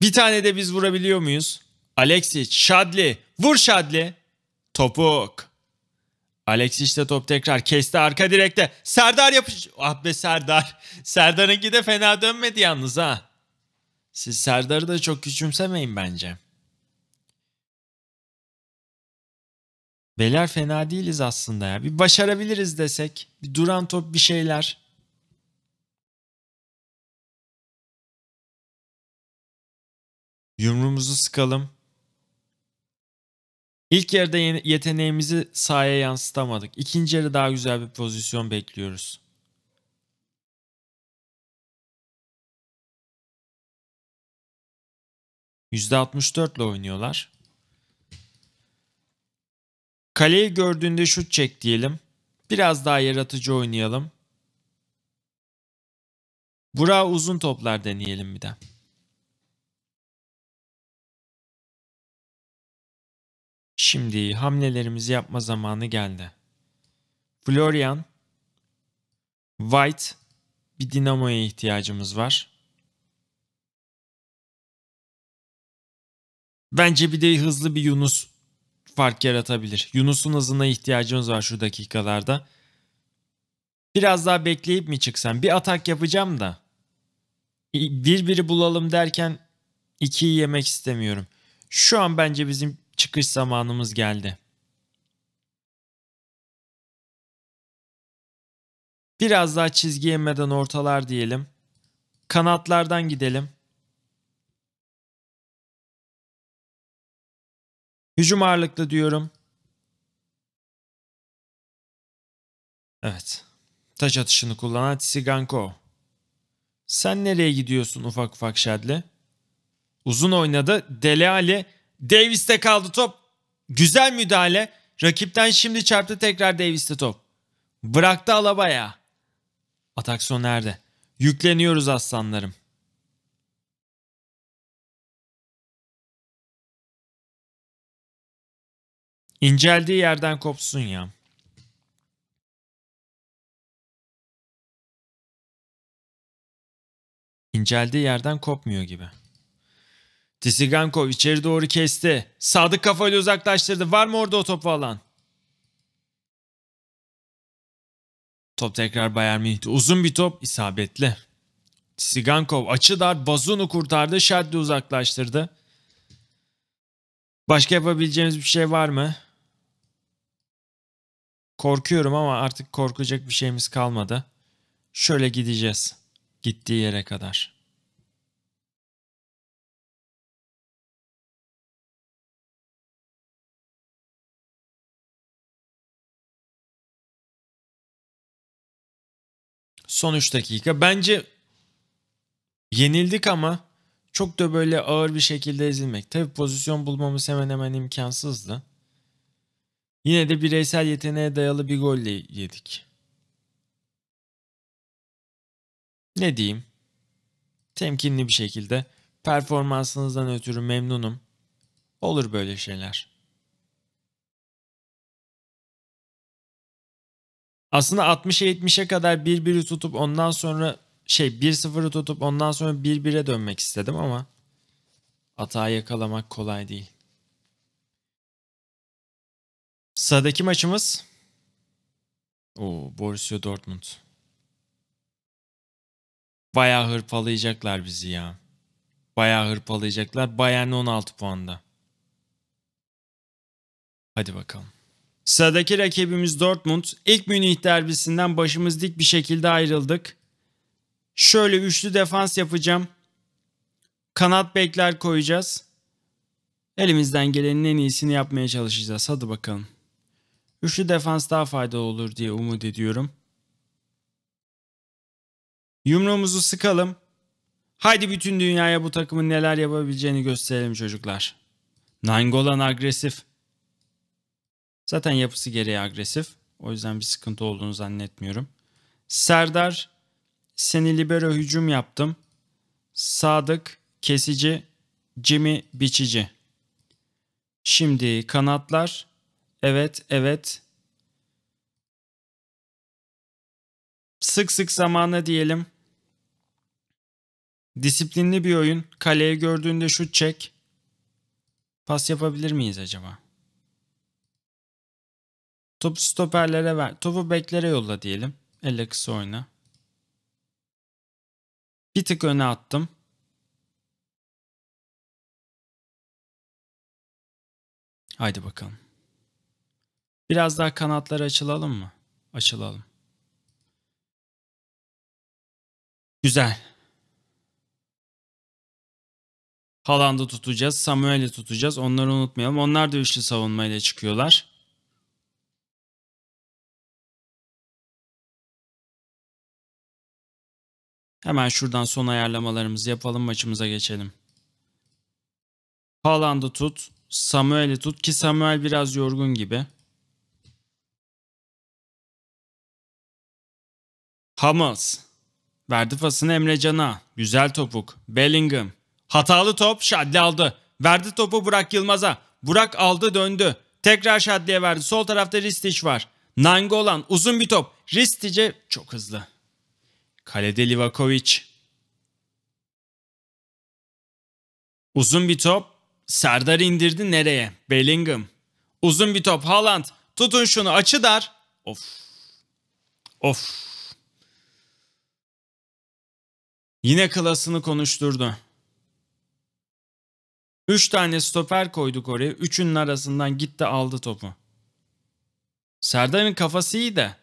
Bir tane de biz vurabiliyor muyuz? Alexis, Şadli. Vur Şadli. Topuk. Alexis de top tekrar kesti arka direkte. Serdar yapış... Ah be Serdar. Serdar. Serdar'ınki de fena dönmedi yalnız ha. Siz Serdar'ı da çok küçümsemeyin bence. Beyler fena değiliz aslında ya. Bir başarabiliriz desek. Bir duran top bir şeyler. Yumruğumuzu sıkalım. İlk yarıda yeteneğimizi sahaya yansıtamadık. İkinci yarı daha güzel bir pozisyon bekliyoruz. %64 ile oynuyorlar. Kaleyi gördüğünde şut çek diyelim. Biraz daha yaratıcı oynayalım. Burak'a uzun toplar deneyelim bir de. Şimdi hamlelerimizi yapma zamanı geldi. Florian, White, bir dinamoya ihtiyacımız var. Bence bir de hızlı bir Yunus fark yaratabilir. Yunus'un hızına ihtiyacımız var şu dakikalarda. Biraz daha bekleyip mi çıksam? Bir atak yapacağım da. E, bir biri bulalım derken ikiyi yemek istemiyorum. Şu an bence bizim çıkış zamanımız geldi. Biraz daha çizgi yemeden ortalar diyelim. Kanatlardan gidelim. Hücum ağırlıklı diyorum. Evet. Taç atışını kullanan Tsiganko. Sen nereye gidiyorsun ufak ufak Şadli? Uzun oynadı. Dele Ali. Davis'te kaldı top. Güzel müdahale. Rakipten şimdi çarptı tekrar Davis'te top. Bıraktı alabaya. Atak nerede? Yükleniyoruz aslanlarım. İnceldiği yerden kopsun ya. İnceldiği yerden kopmuyor gibi. Tisigankov içeri doğru kesti. Sadık kafayla uzaklaştırdı. Var mı orada o top falan? Top tekrar Bayern Münih'te. Uzun bir top isabetli. Sigankov açı dar Bazun'u kurtardı. Şadli uzaklaştırdı. Başka yapabileceğimiz bir şey var mı? Korkuyorum ama artık korkacak bir şeyimiz kalmadı. Şöyle gideceğiz. Gittiği yere kadar. Son 3 dakika. Bence yenildik ama çok da böyle ağır bir şekilde ezilmek. Tabi pozisyon bulmamız hemen hemen imkansızdı. Yine de bireysel yeteneğe dayalı bir golle yedik. Ne diyeyim? Temkinli bir şekilde performansınızdan ötürü memnunum. Olur böyle şeyler. Aslında 60'a 70'e kadar 1-1'i tutup ondan sonra şey 1-0'ı tutup ondan sonra 1-1'e dönmek istedim ama hata yakalamak kolay değil. Sıradaki maçımız Oo, Borussia Dortmund. Bayağı hırpalayacaklar bizi ya. Bayağı hırpalayacaklar. Bayern 16 puanda. Hadi bakalım. Sıradaki rakibimiz Dortmund. İlk Münih derbisinden başımız dik bir şekilde ayrıldık. Şöyle üçlü defans yapacağım. Kanat bekler koyacağız. Elimizden gelenin en iyisini yapmaya çalışacağız. Hadi bakalım. Güçlü defans daha faydalı olur diye umut ediyorum. Yumruğumuzu sıkalım. Haydi bütün dünyaya bu takımın neler yapabileceğini gösterelim çocuklar. Nangolan agresif. Zaten yapısı gereği agresif. O yüzden bir sıkıntı olduğunu zannetmiyorum. Serdar seni libero hücum yaptım. Sadık kesici, Jimmy biçici. Şimdi kanatlar Evet, evet. Sık sık zamanla diyelim. Disiplinli bir oyun. Kaleye gördüğünde şut çek. Pas yapabilir miyiz acaba? Topu stoperlere ver. Topu beklere yolla diyelim. Elle kısa oyna. Bir tık öne attım. Haydi bakalım. Biraz daha kanatları açılalım mı? Açılalım. Güzel. Haaland'ı tutacağız. Samuel'i tutacağız. Onları unutmayalım. Onlar da üçlü savunmayla çıkıyorlar. Hemen şuradan son ayarlamalarımızı yapalım. Maçımıza geçelim. Haaland'ı tut. Samuel'i tut ki Samuel biraz yorgun gibi. Hamas. Verdi pasını Emre Can'a. Güzel topuk. Bellingham. Hatalı top Şadli aldı. Verdi topu Burak Yılmaz'a. Burak aldı döndü. Tekrar Şadli'ye verdi. Sol tarafta Ristich var. Nangolan uzun bir top. Ristic'e çok hızlı. Kalede Livakovic. Uzun bir top. Serdar indirdi nereye? Bellingham. Uzun bir top. Haaland. Tutun şunu açı dar. Of. Of. Yine klasını konuşturdu. Üç tane stoper koyduk oraya. Üçünün arasından gitti aldı topu. Serdar'ın kafası iyi de.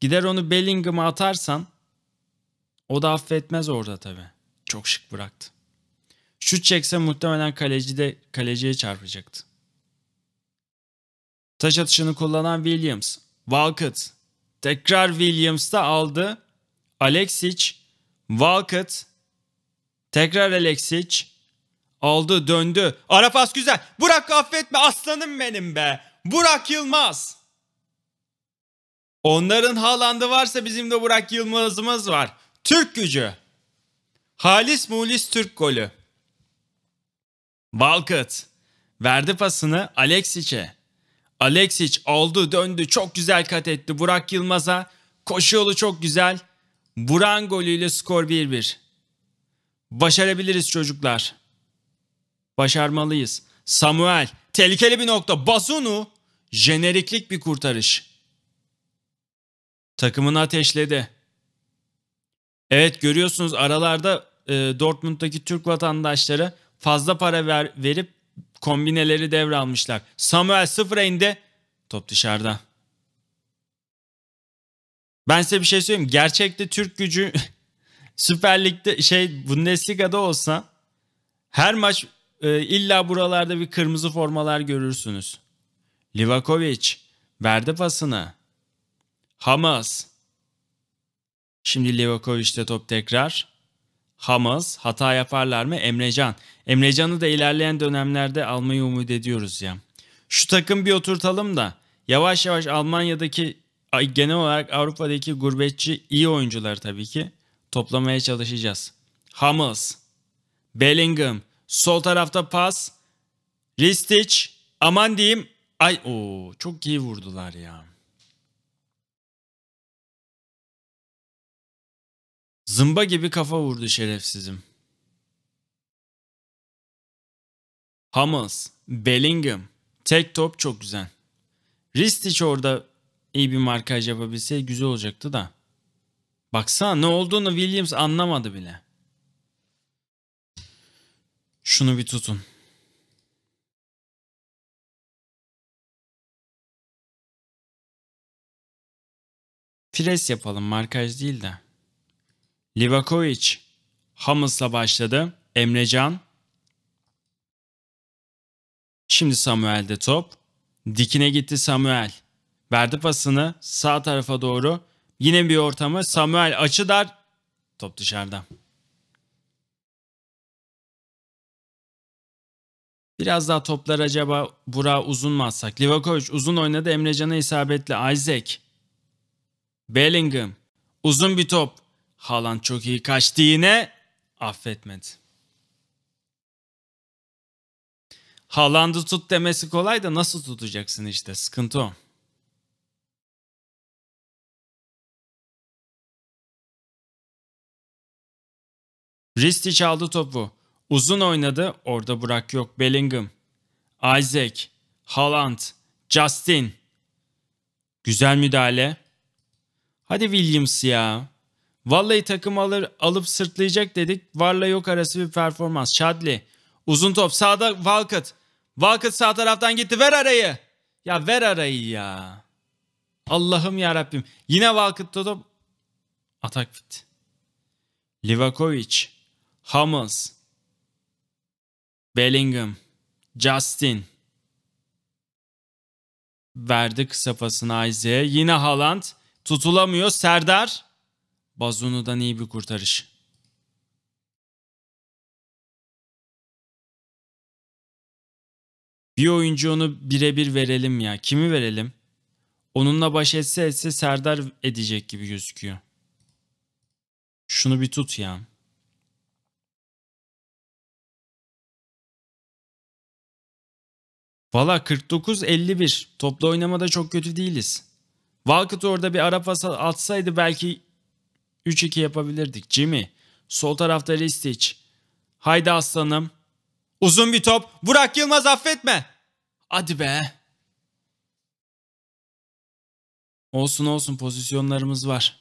Gider onu Bellingham'a atarsan o da affetmez orada tabi. Çok şık bıraktı. Şut çekse muhtemelen kaleci de kaleciye çarpacaktı. Taş atışını kullanan Williams. Walcott. Tekrar Williams da aldı. Alexic Walcott. Tekrar Alexic. Aldı döndü. Arafas güzel. Burak affetme aslanım benim be. Burak Yılmaz. Onların Haaland'ı varsa bizim de Burak Yılmaz'ımız var. Türk gücü. Halis Mulis Türk golü. Walcott verdi pasını Alexic'e. Alexic aldı döndü çok güzel kat etti Burak Yılmaz'a. Koşu yolu çok güzel. Buran golüyle skor 1-1. Başarabiliriz çocuklar. Başarmalıyız. Samuel. Tehlikeli bir nokta. Basunu. Jeneriklik bir kurtarış. Takımını ateşledi. Evet görüyorsunuz aralarda e, Dortmund'daki Türk vatandaşları fazla para ver, verip kombineleri devralmışlar. Samuel sıfır indi. Top dışarıda. Ben size bir şey söyleyeyim. Gerçekte Türk gücü Süper Lig'de şey Bundesliga'da olsa her maç e, illa buralarda bir kırmızı formalar görürsünüz. Livakovic verdi pasını. Hamas. Şimdi Livakovic'te top tekrar. Hamas hata yaparlar mı? Emrecan. Emrecan'ı da ilerleyen dönemlerde almayı umut ediyoruz ya. Şu takım bir oturtalım da yavaş yavaş Almanya'daki genel olarak Avrupa'daki gurbetçi iyi oyuncular tabii ki toplamaya çalışacağız. Hummels, Bellingham, sol tarafta pas, Ristich, aman diyeyim. Ay o çok iyi vurdular ya. Zımba gibi kafa vurdu şerefsizim. Hummels, Bellingham. Tek top çok güzel. Ristich orada iyi bir markaj yapabilse güzel olacaktı da. Baksana ne olduğunu Williams anlamadı bile. Şunu bir tutun. Pres yapalım markaj değil de. Livakovic Hamas'la başladı. Emrecan. Şimdi Samuel'de top. Dikine gitti Samuel. Verdi pasını sağ tarafa doğru. Yine bir ortamı Samuel açı dar. Top dışarıda. Biraz daha toplar acaba Burak'a uzun mu atsak? Livakovic uzun oynadı Emrecan'a isabetli. Isaac. Bellingham. Uzun bir top. Haaland çok iyi kaçtı yine. Affetmedi. Haaland'ı tut demesi kolay da nasıl tutacaksın işte sıkıntı o. Risti aldı topu. Uzun oynadı. Orada Burak yok. Bellingham. Isaac. Haaland. Justin. Güzel müdahale. Hadi Williams ya. Vallahi takım alır, alıp sırtlayacak dedik. Varla yok arası bir performans. Chadli, Uzun top sağda Walcott. Walcott sağ taraftan gitti. Ver arayı. Ya ver arayı ya. Allah'ım ya Rabbim. Yine Walcott'ta top. Atak bitti. Livakovic. Hummels, Bellingham, Justin verdi kısa pasını Isaac'e. Yine Haaland tutulamıyor. Serdar Bazunu'dan iyi bir kurtarış. Bir oyuncu onu birebir verelim ya. Kimi verelim? Onunla baş etse etse Serdar edecek gibi gözüküyor. Şunu bir tut ya. Valla 49-51. toplu oynamada çok kötü değiliz. Walcott orada bir ara pas atsaydı belki 3-2 yapabilirdik. Jimmy. Sol tarafta Ristich. Haydi aslanım. Uzun bir top. Burak Yılmaz affetme. Hadi be. Olsun olsun pozisyonlarımız var.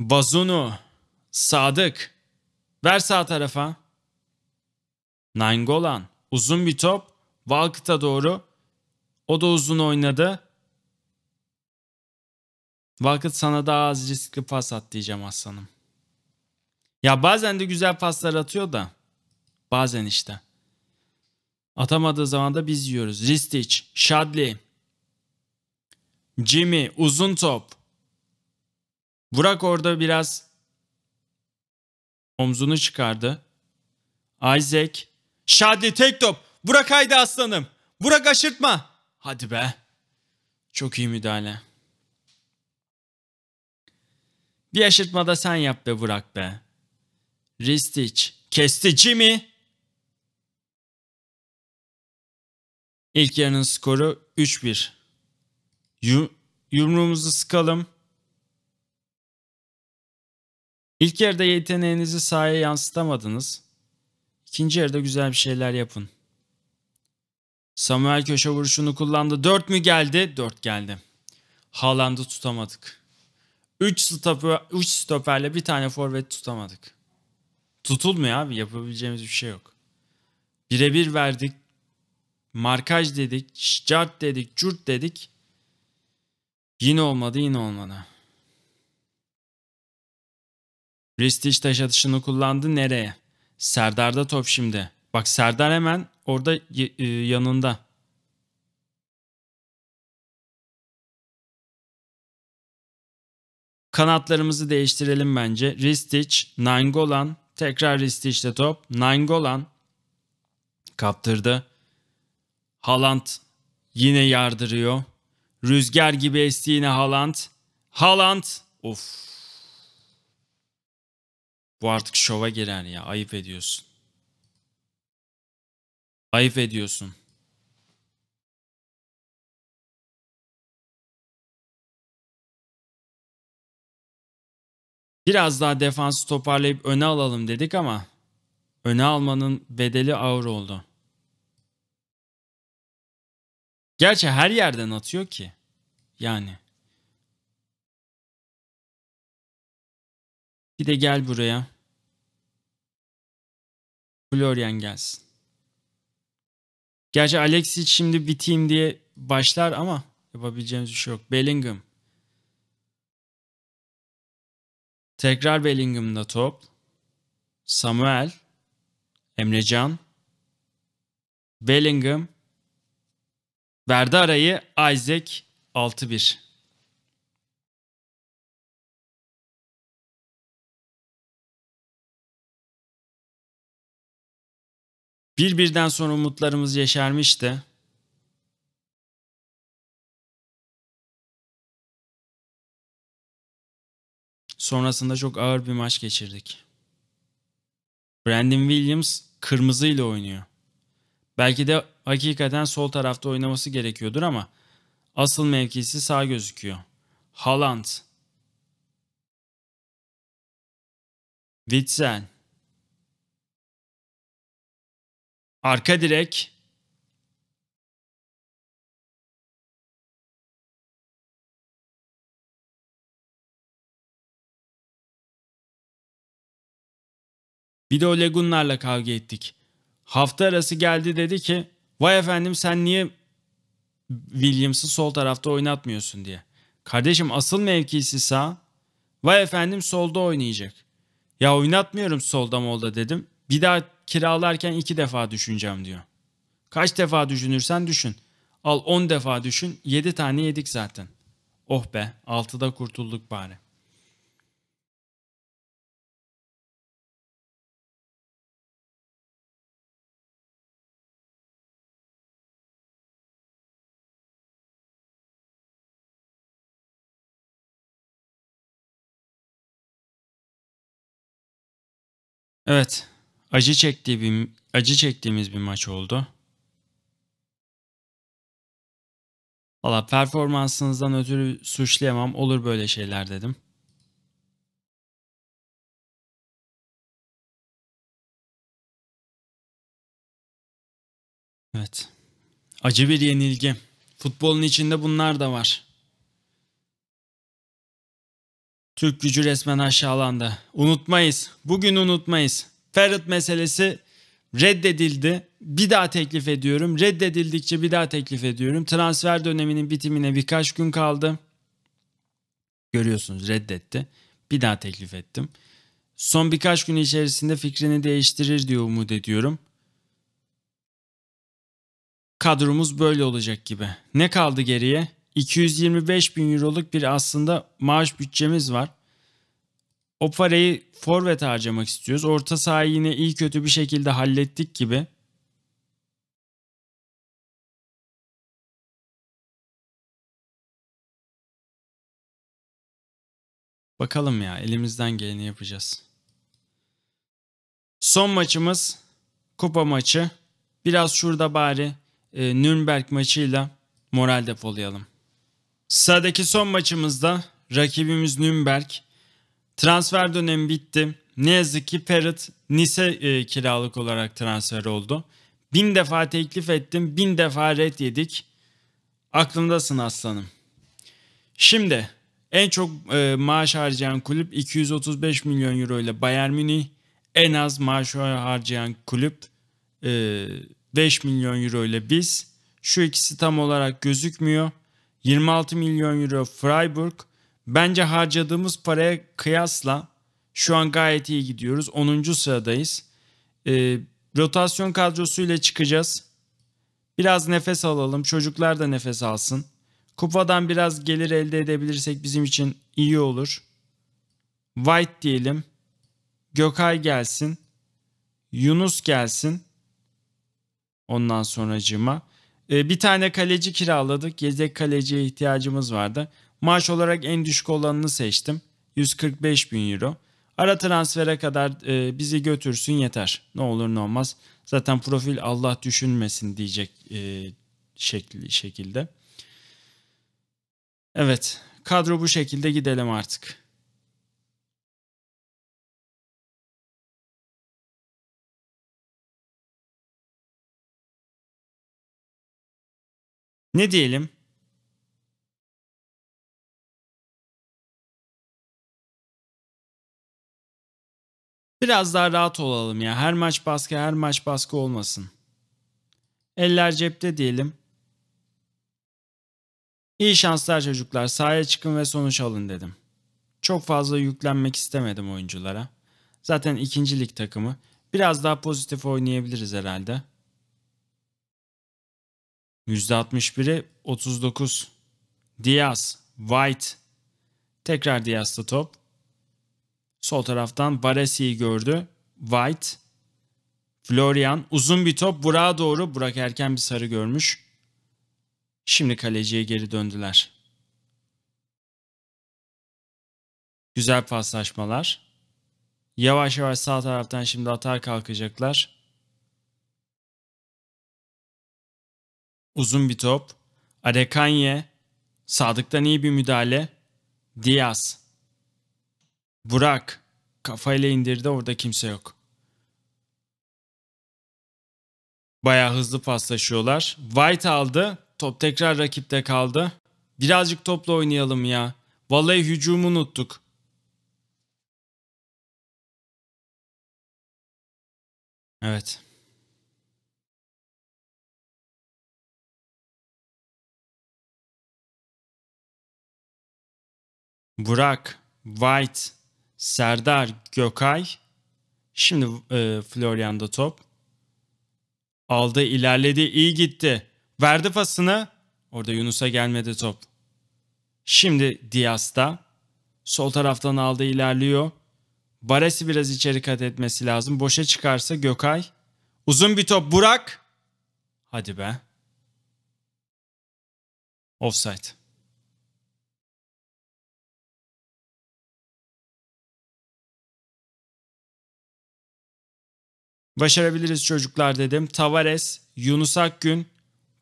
Bazunu. Sadık. Ver sağ tarafa. Nangolan. Uzun bir top. Walcott'a doğru. O da uzun oynadı. Walcott sana daha az riskli pas at diyeceğim aslanım. Ya bazen de güzel paslar atıyor da. Bazen işte. Atamadığı zaman da biz yiyoruz. Ristich, Shadley, Jimmy, uzun top. Burak orada biraz omzunu çıkardı. Isaac Şadi tek top. Burak haydi aslanım. Burak aşırtma. Hadi be. Çok iyi müdahale. Bir aşırtma da sen yap be Burak be. Ristic. Kesti Jimmy. İlk yarının skoru 3-1. Yum yumruğumuzu sıkalım. İlk yarıda yeteneğinizi sahaya yansıtamadınız. İkinci yarıda güzel bir şeyler yapın. Samuel köşe vuruşunu kullandı. Dört mü geldi? Dört geldi. Haaland'ı tutamadık. Üç stoper, 3 stoperle bir tane forvet tutamadık. Tutulmuyor abi. Yapabileceğimiz bir şey yok. Birebir verdik. Markaj dedik. Şart dedik. Cürt dedik. Yine olmadı yine olmadı. Ristich taş atışını kullandı. Nereye? Serdar'da top şimdi. Bak Serdar hemen orada e, yanında. Kanatlarımızı değiştirelim bence. Ristich, Nangolan. Tekrar Ristich'te top. Nangolan kaptırdı. Haaland yine yardırıyor. Rüzgar gibi esti yine Haaland. Haaland. Of bu artık şova giren ya. Ayıp ediyorsun. Ayıp ediyorsun. Biraz daha defansı toparlayıp öne alalım dedik ama öne almanın bedeli ağır oldu. Gerçi her yerden atıyor ki. Yani. Bir de gel buraya. Florian gelsin. Gerçi Alexis şimdi biteyim diye başlar ama yapabileceğimiz bir şey yok. Bellingham. Tekrar Bellingham'da top. Samuel. Emrecan. Bellingham. Verdi arayı Isaac 6-1. Bir birden sonra umutlarımız yeşermişti. Sonrasında çok ağır bir maç geçirdik. Brandon Williams kırmızı ile oynuyor. Belki de hakikaten sol tarafta oynaması gerekiyordur ama asıl mevkisi sağ gözüküyor. Haaland. Witzel. Arka direk. Bir de o Legunlarla kavga ettik. Hafta arası geldi dedi ki vay efendim sen niye Williams'ı sol tarafta oynatmıyorsun diye. Kardeşim asıl mevkisi sağ. Vay efendim solda oynayacak. Ya oynatmıyorum solda molda dedim. Bir daha kiralarken iki defa düşüneceğim diyor. Kaç defa düşünürsen düşün. Al 10 defa düşün. 7 tane yedik zaten. Oh be 6'da kurtulduk bari. Evet acı çektiği bir, acı çektiğimiz bir maç oldu. Valla performansınızdan ötürü suçlayamam. Olur böyle şeyler dedim. Evet. Acı bir yenilgi. Futbolun içinde bunlar da var. Türk gücü resmen aşağılandı. Unutmayız. Bugün unutmayız. Ferret meselesi reddedildi. Bir daha teklif ediyorum. Reddedildikçe bir daha teklif ediyorum. Transfer döneminin bitimine birkaç gün kaldı. Görüyorsunuz reddetti. Bir daha teklif ettim. Son birkaç gün içerisinde fikrini değiştirir diye umut ediyorum. Kadromuz böyle olacak gibi. Ne kaldı geriye? 225 bin euroluk bir aslında maaş bütçemiz var. O parayı forvet harcamak istiyoruz. Orta sahayı yine iyi kötü bir şekilde hallettik gibi. Bakalım ya elimizden geleni yapacağız. Son maçımız kupa maçı. Biraz şurada bari e, Nürnberg maçıyla moral depolayalım. Sıradaki son maçımızda rakibimiz Nürnberg. Transfer dönemi bitti. Ne yazık ki Ferit Nice e, kiralık olarak transfer oldu. Bin defa teklif ettim, bin defa red yedik. Aklımdasın aslanım. Şimdi en çok e, maaş harcayan kulüp 235 milyon euro ile Bayern Münih. En az maaş harcayan kulüp e, 5 milyon euro ile biz. Şu ikisi tam olarak gözükmüyor. 26 milyon euro Freiburg, Bence harcadığımız paraya kıyasla şu an gayet iyi gidiyoruz. 10. sıradayız. E, rotasyon kadrosuyla çıkacağız. Biraz nefes alalım. Çocuklar da nefes alsın. Kupadan biraz gelir elde edebilirsek bizim için iyi olur. White diyelim. Gökay gelsin. Yunus gelsin. Ondan sonracığıma. Ee, bir tane kaleci kiraladık. Yedek kaleciye ihtiyacımız vardı. Maaş olarak en düşük olanını seçtim. 145 bin euro. Ara transfere kadar e, bizi götürsün yeter. Ne olur ne olmaz. Zaten profil Allah düşünmesin diyecek e, şekli, şekilde. Evet kadro bu şekilde gidelim artık. Ne diyelim? Biraz daha rahat olalım ya. Her maç baskı, her maç baskı olmasın. Eller cepte diyelim. İyi şanslar çocuklar. Sahaya çıkın ve sonuç alın dedim. Çok fazla yüklenmek istemedim oyunculara. Zaten ikinci lig takımı. Biraz daha pozitif oynayabiliriz herhalde. %61'e 39. Diaz, White. Tekrar Diaz'da top. Sol taraftan Varesi'yi gördü. White. Florian uzun bir top Burak'a doğru. Burak erken bir sarı görmüş. Şimdi kaleciye geri döndüler. Güzel paslaşmalar. Yavaş yavaş sağ taraftan şimdi atar kalkacaklar. Uzun bir top. Adekanye. Sadık'tan iyi bir müdahale. Diaz. Burak kafayla indirdi orada kimse yok. Baya hızlı paslaşıyorlar. White aldı. Top tekrar rakipte kaldı. Birazcık topla oynayalım ya. Vallahi hücumu unuttuk. Evet. Burak, White, Serdar Gökay. Şimdi e, Florian'da top. Aldı ilerledi iyi gitti. Verdi pasını. Orada Yunus'a gelmedi top. Şimdi Dias'ta. Sol taraftan aldı ilerliyor. Baresi biraz içeri kat etmesi lazım. Boşa çıkarsa Gökay. Uzun bir top Burak. Hadi be. Offside. Başarabiliriz çocuklar dedim. Tavares, Yunus Akgün,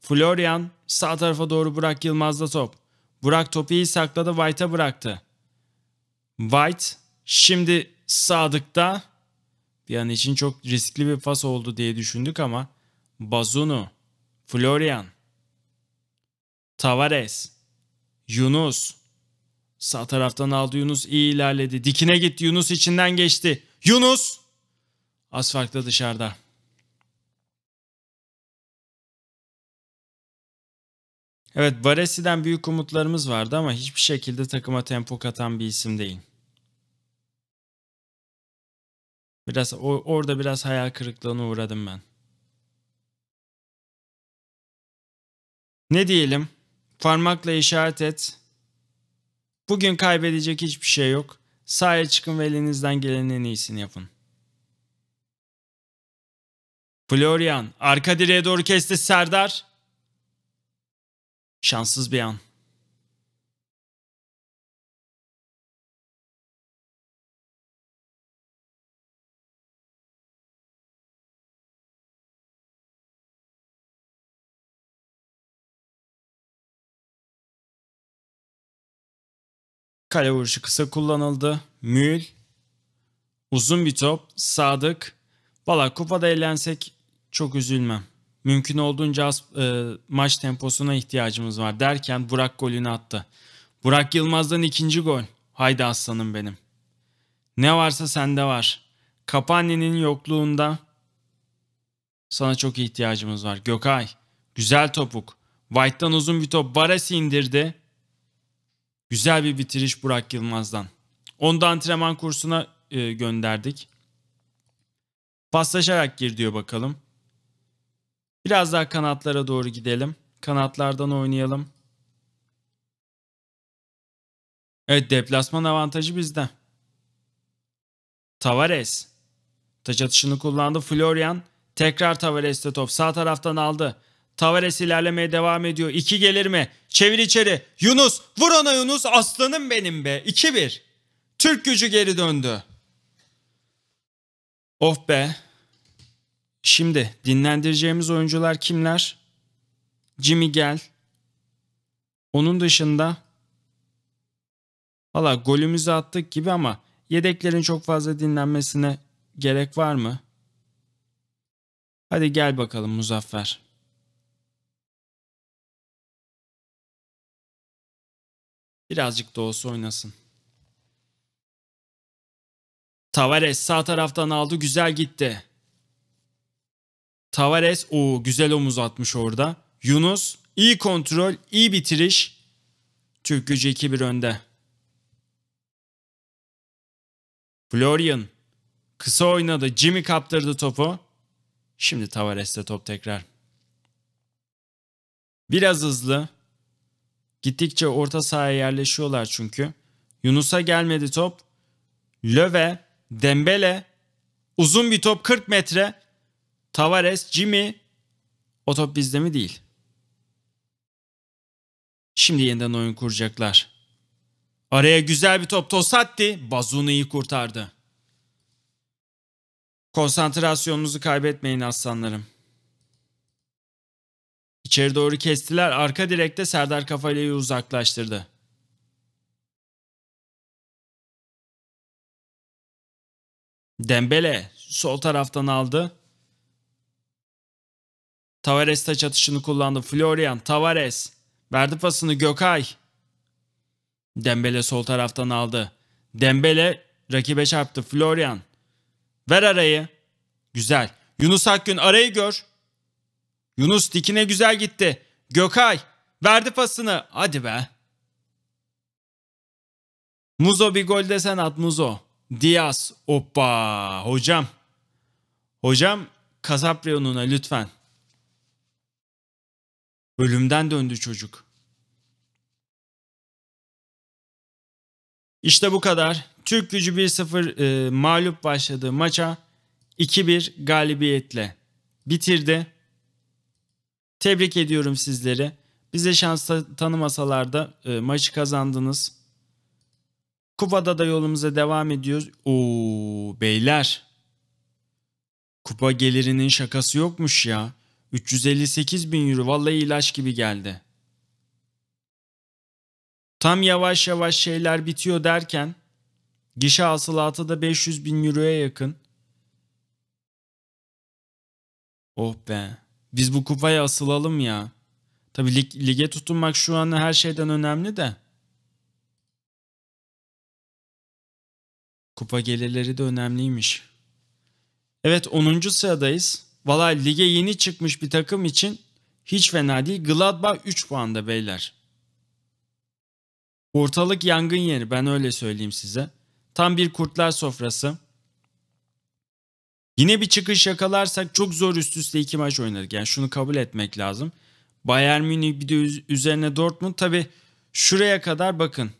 Florian sağ tarafa doğru Burak Yılmaz'da top. Burak topu iyi sakladı White'a bıraktı. White şimdi Sadık'ta bir an için çok riskli bir pas oldu diye düşündük ama Bazunu, Florian, Tavares, Yunus. Sağ taraftan aldı Yunus iyi ilerledi. Dikine gitti Yunus içinden geçti. Yunus! Az farkla dışarıda. Evet Varesi'den büyük umutlarımız vardı ama hiçbir şekilde takıma tempo katan bir isim değil. Biraz o, orada biraz hayal kırıklığına uğradım ben. Ne diyelim? Parmakla işaret et. Bugün kaybedecek hiçbir şey yok. Sahaya çıkın ve elinizden gelenin en iyisini yapın. Florian arka direğe doğru kesti Serdar. Şanssız bir an. Kale vuruşu kısa kullanıldı. Mühl. Uzun bir top. Sadık. Valla kupada eğlensek çok üzülmem. Mümkün olduğunca az e, maç temposuna ihtiyacımız var derken Burak golünü attı. Burak Yılmaz'dan ikinci gol. Haydi aslanım benim. Ne varsa sende var. Kapane'nin yokluğunda sana çok ihtiyacımız var. Gökay, güzel topuk. White'dan uzun bir top Baresi indirdi. Güzel bir bitiriş Burak Yılmaz'dan. Onu da antrenman kursuna e, gönderdik. Paslaşarak gir diyor bakalım. Biraz daha kanatlara doğru gidelim. Kanatlardan oynayalım. Evet deplasman avantajı bizde. Tavares. Taç atışını kullandı Florian. Tekrar Tavares'te top. Sağ taraftan aldı. Tavares ilerlemeye devam ediyor. İki gelir mi? Çevir içeri. Yunus. Vur ona Yunus. Aslanım benim be. 2-1. Türk gücü geri döndü. Of be. Şimdi dinlendireceğimiz oyuncular kimler? Jimmy Gel. Onun dışında valla golümüzü attık gibi ama yedeklerin çok fazla dinlenmesine gerek var mı? Hadi gel bakalım Muzaffer. Birazcık da olsa oynasın. Tavares sağ taraftan aldı güzel gitti. Tavares o güzel omuz atmış orada. Yunus iyi kontrol, iyi bitiriş. Türk gücü 2-1 önde. Florian kısa oynadı. Jimmy kaptırdı topu. Şimdi Tavares'te top tekrar. Biraz hızlı. Gittikçe orta sahaya yerleşiyorlar çünkü. Yunus'a gelmedi top. Löve, Dembele uzun bir top 40 metre. Tavares, Jimmy o top bizde mi değil. Şimdi yeniden oyun kuracaklar. Araya güzel bir top Tosatti. Bazuna'yı kurtardı. Konsantrasyonunuzu kaybetmeyin aslanlarım. İçeri doğru kestiler. Arka direkte Serdar Kafale'yi uzaklaştırdı. Dembele sol taraftan aldı. Tavares taç atışını kullandı. Florian, Tavares. Verdi pasını Gökay. Dembele sol taraftan aldı. Dembele rakibe çarptı. Florian. Ver arayı. Güzel. Yunus Akgün arayı gör. Yunus dikine güzel gitti. Gökay verdi pasını. Hadi be. Muzo bir gol desen at Muzo. Diaz. Hoppa. Hocam. Hocam Casaprion'una lütfen. Ölümden döndü çocuk. İşte bu kadar. Türk gücü 1-0 e, mağlup başladığı maça 2-1 galibiyetle bitirdi. Tebrik ediyorum sizleri. Bize şans tanımasalar da e, maçı kazandınız. Kupada da yolumuza devam ediyoruz. Oo beyler. Kupa gelirinin şakası yokmuş ya. 358 bin euro vallahi ilaç gibi geldi. Tam yavaş yavaş şeyler bitiyor derken gişe hasılatı da 500 bin euroya yakın. Oh be. Biz bu kupayı asılalım ya. Tabi lig, lige tutunmak şu an her şeyden önemli de. Kupa gelirleri de önemliymiş. Evet 10. sıradayız. Valla lige yeni çıkmış bir takım için hiç fena değil. Gladbach 3 puanda beyler. Ortalık yangın yeri ben öyle söyleyeyim size. Tam bir kurtlar sofrası. Yine bir çıkış yakalarsak çok zor üst üste iki maç oynadık. Yani şunu kabul etmek lazım. Bayern Münih bir de üzerine Dortmund. Tabi şuraya kadar bakın.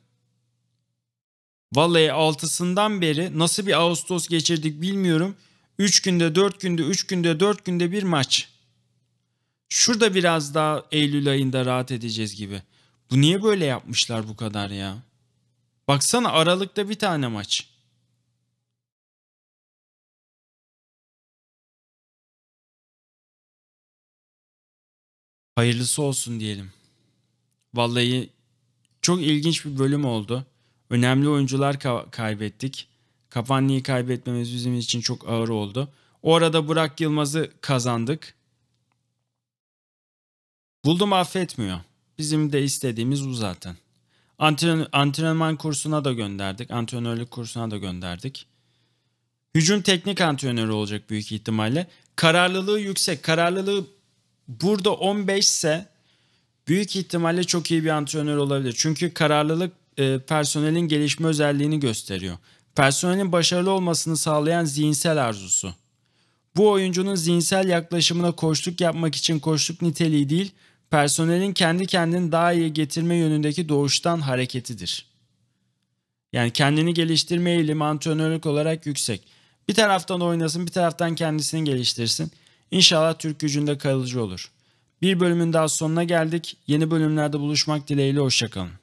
Vallahi altısından beri nasıl bir Ağustos geçirdik bilmiyorum. 3 günde, 4 günde, 3 günde, 4 günde bir maç. Şurada biraz daha Eylül ayında rahat edeceğiz gibi. Bu niye böyle yapmışlar bu kadar ya? Baksana Aralık'ta bir tane maç. Hayırlısı olsun diyelim. Vallahi çok ilginç bir bölüm oldu. Önemli oyuncular kaybettik. Cavani'yi kaybetmemiz bizim için çok ağır oldu. O arada Burak Yılmaz'ı kazandık. Buldum affetmiyor. Bizim de istediğimiz bu zaten. Antren antrenman kursuna da gönderdik. Antrenörlük kursuna da gönderdik. Hücum teknik antrenörü olacak büyük ihtimalle. Kararlılığı yüksek. Kararlılığı burada 15 ise büyük ihtimalle çok iyi bir antrenör olabilir. Çünkü kararlılık e, personelin gelişme özelliğini gösteriyor. Personelin başarılı olmasını sağlayan zihinsel arzusu. Bu oyuncunun zihinsel yaklaşımına koştuk yapmak için koştuk niteliği değil, personelin kendi kendini daha iyi getirme yönündeki doğuştan hareketidir. Yani kendini geliştirme eğilimi antrenörlük olarak yüksek. Bir taraftan oynasın, bir taraftan kendisini geliştirsin. İnşallah Türk gücünde kalıcı olur. Bir bölümün daha sonuna geldik. Yeni bölümlerde buluşmak dileğiyle hoşçakalın.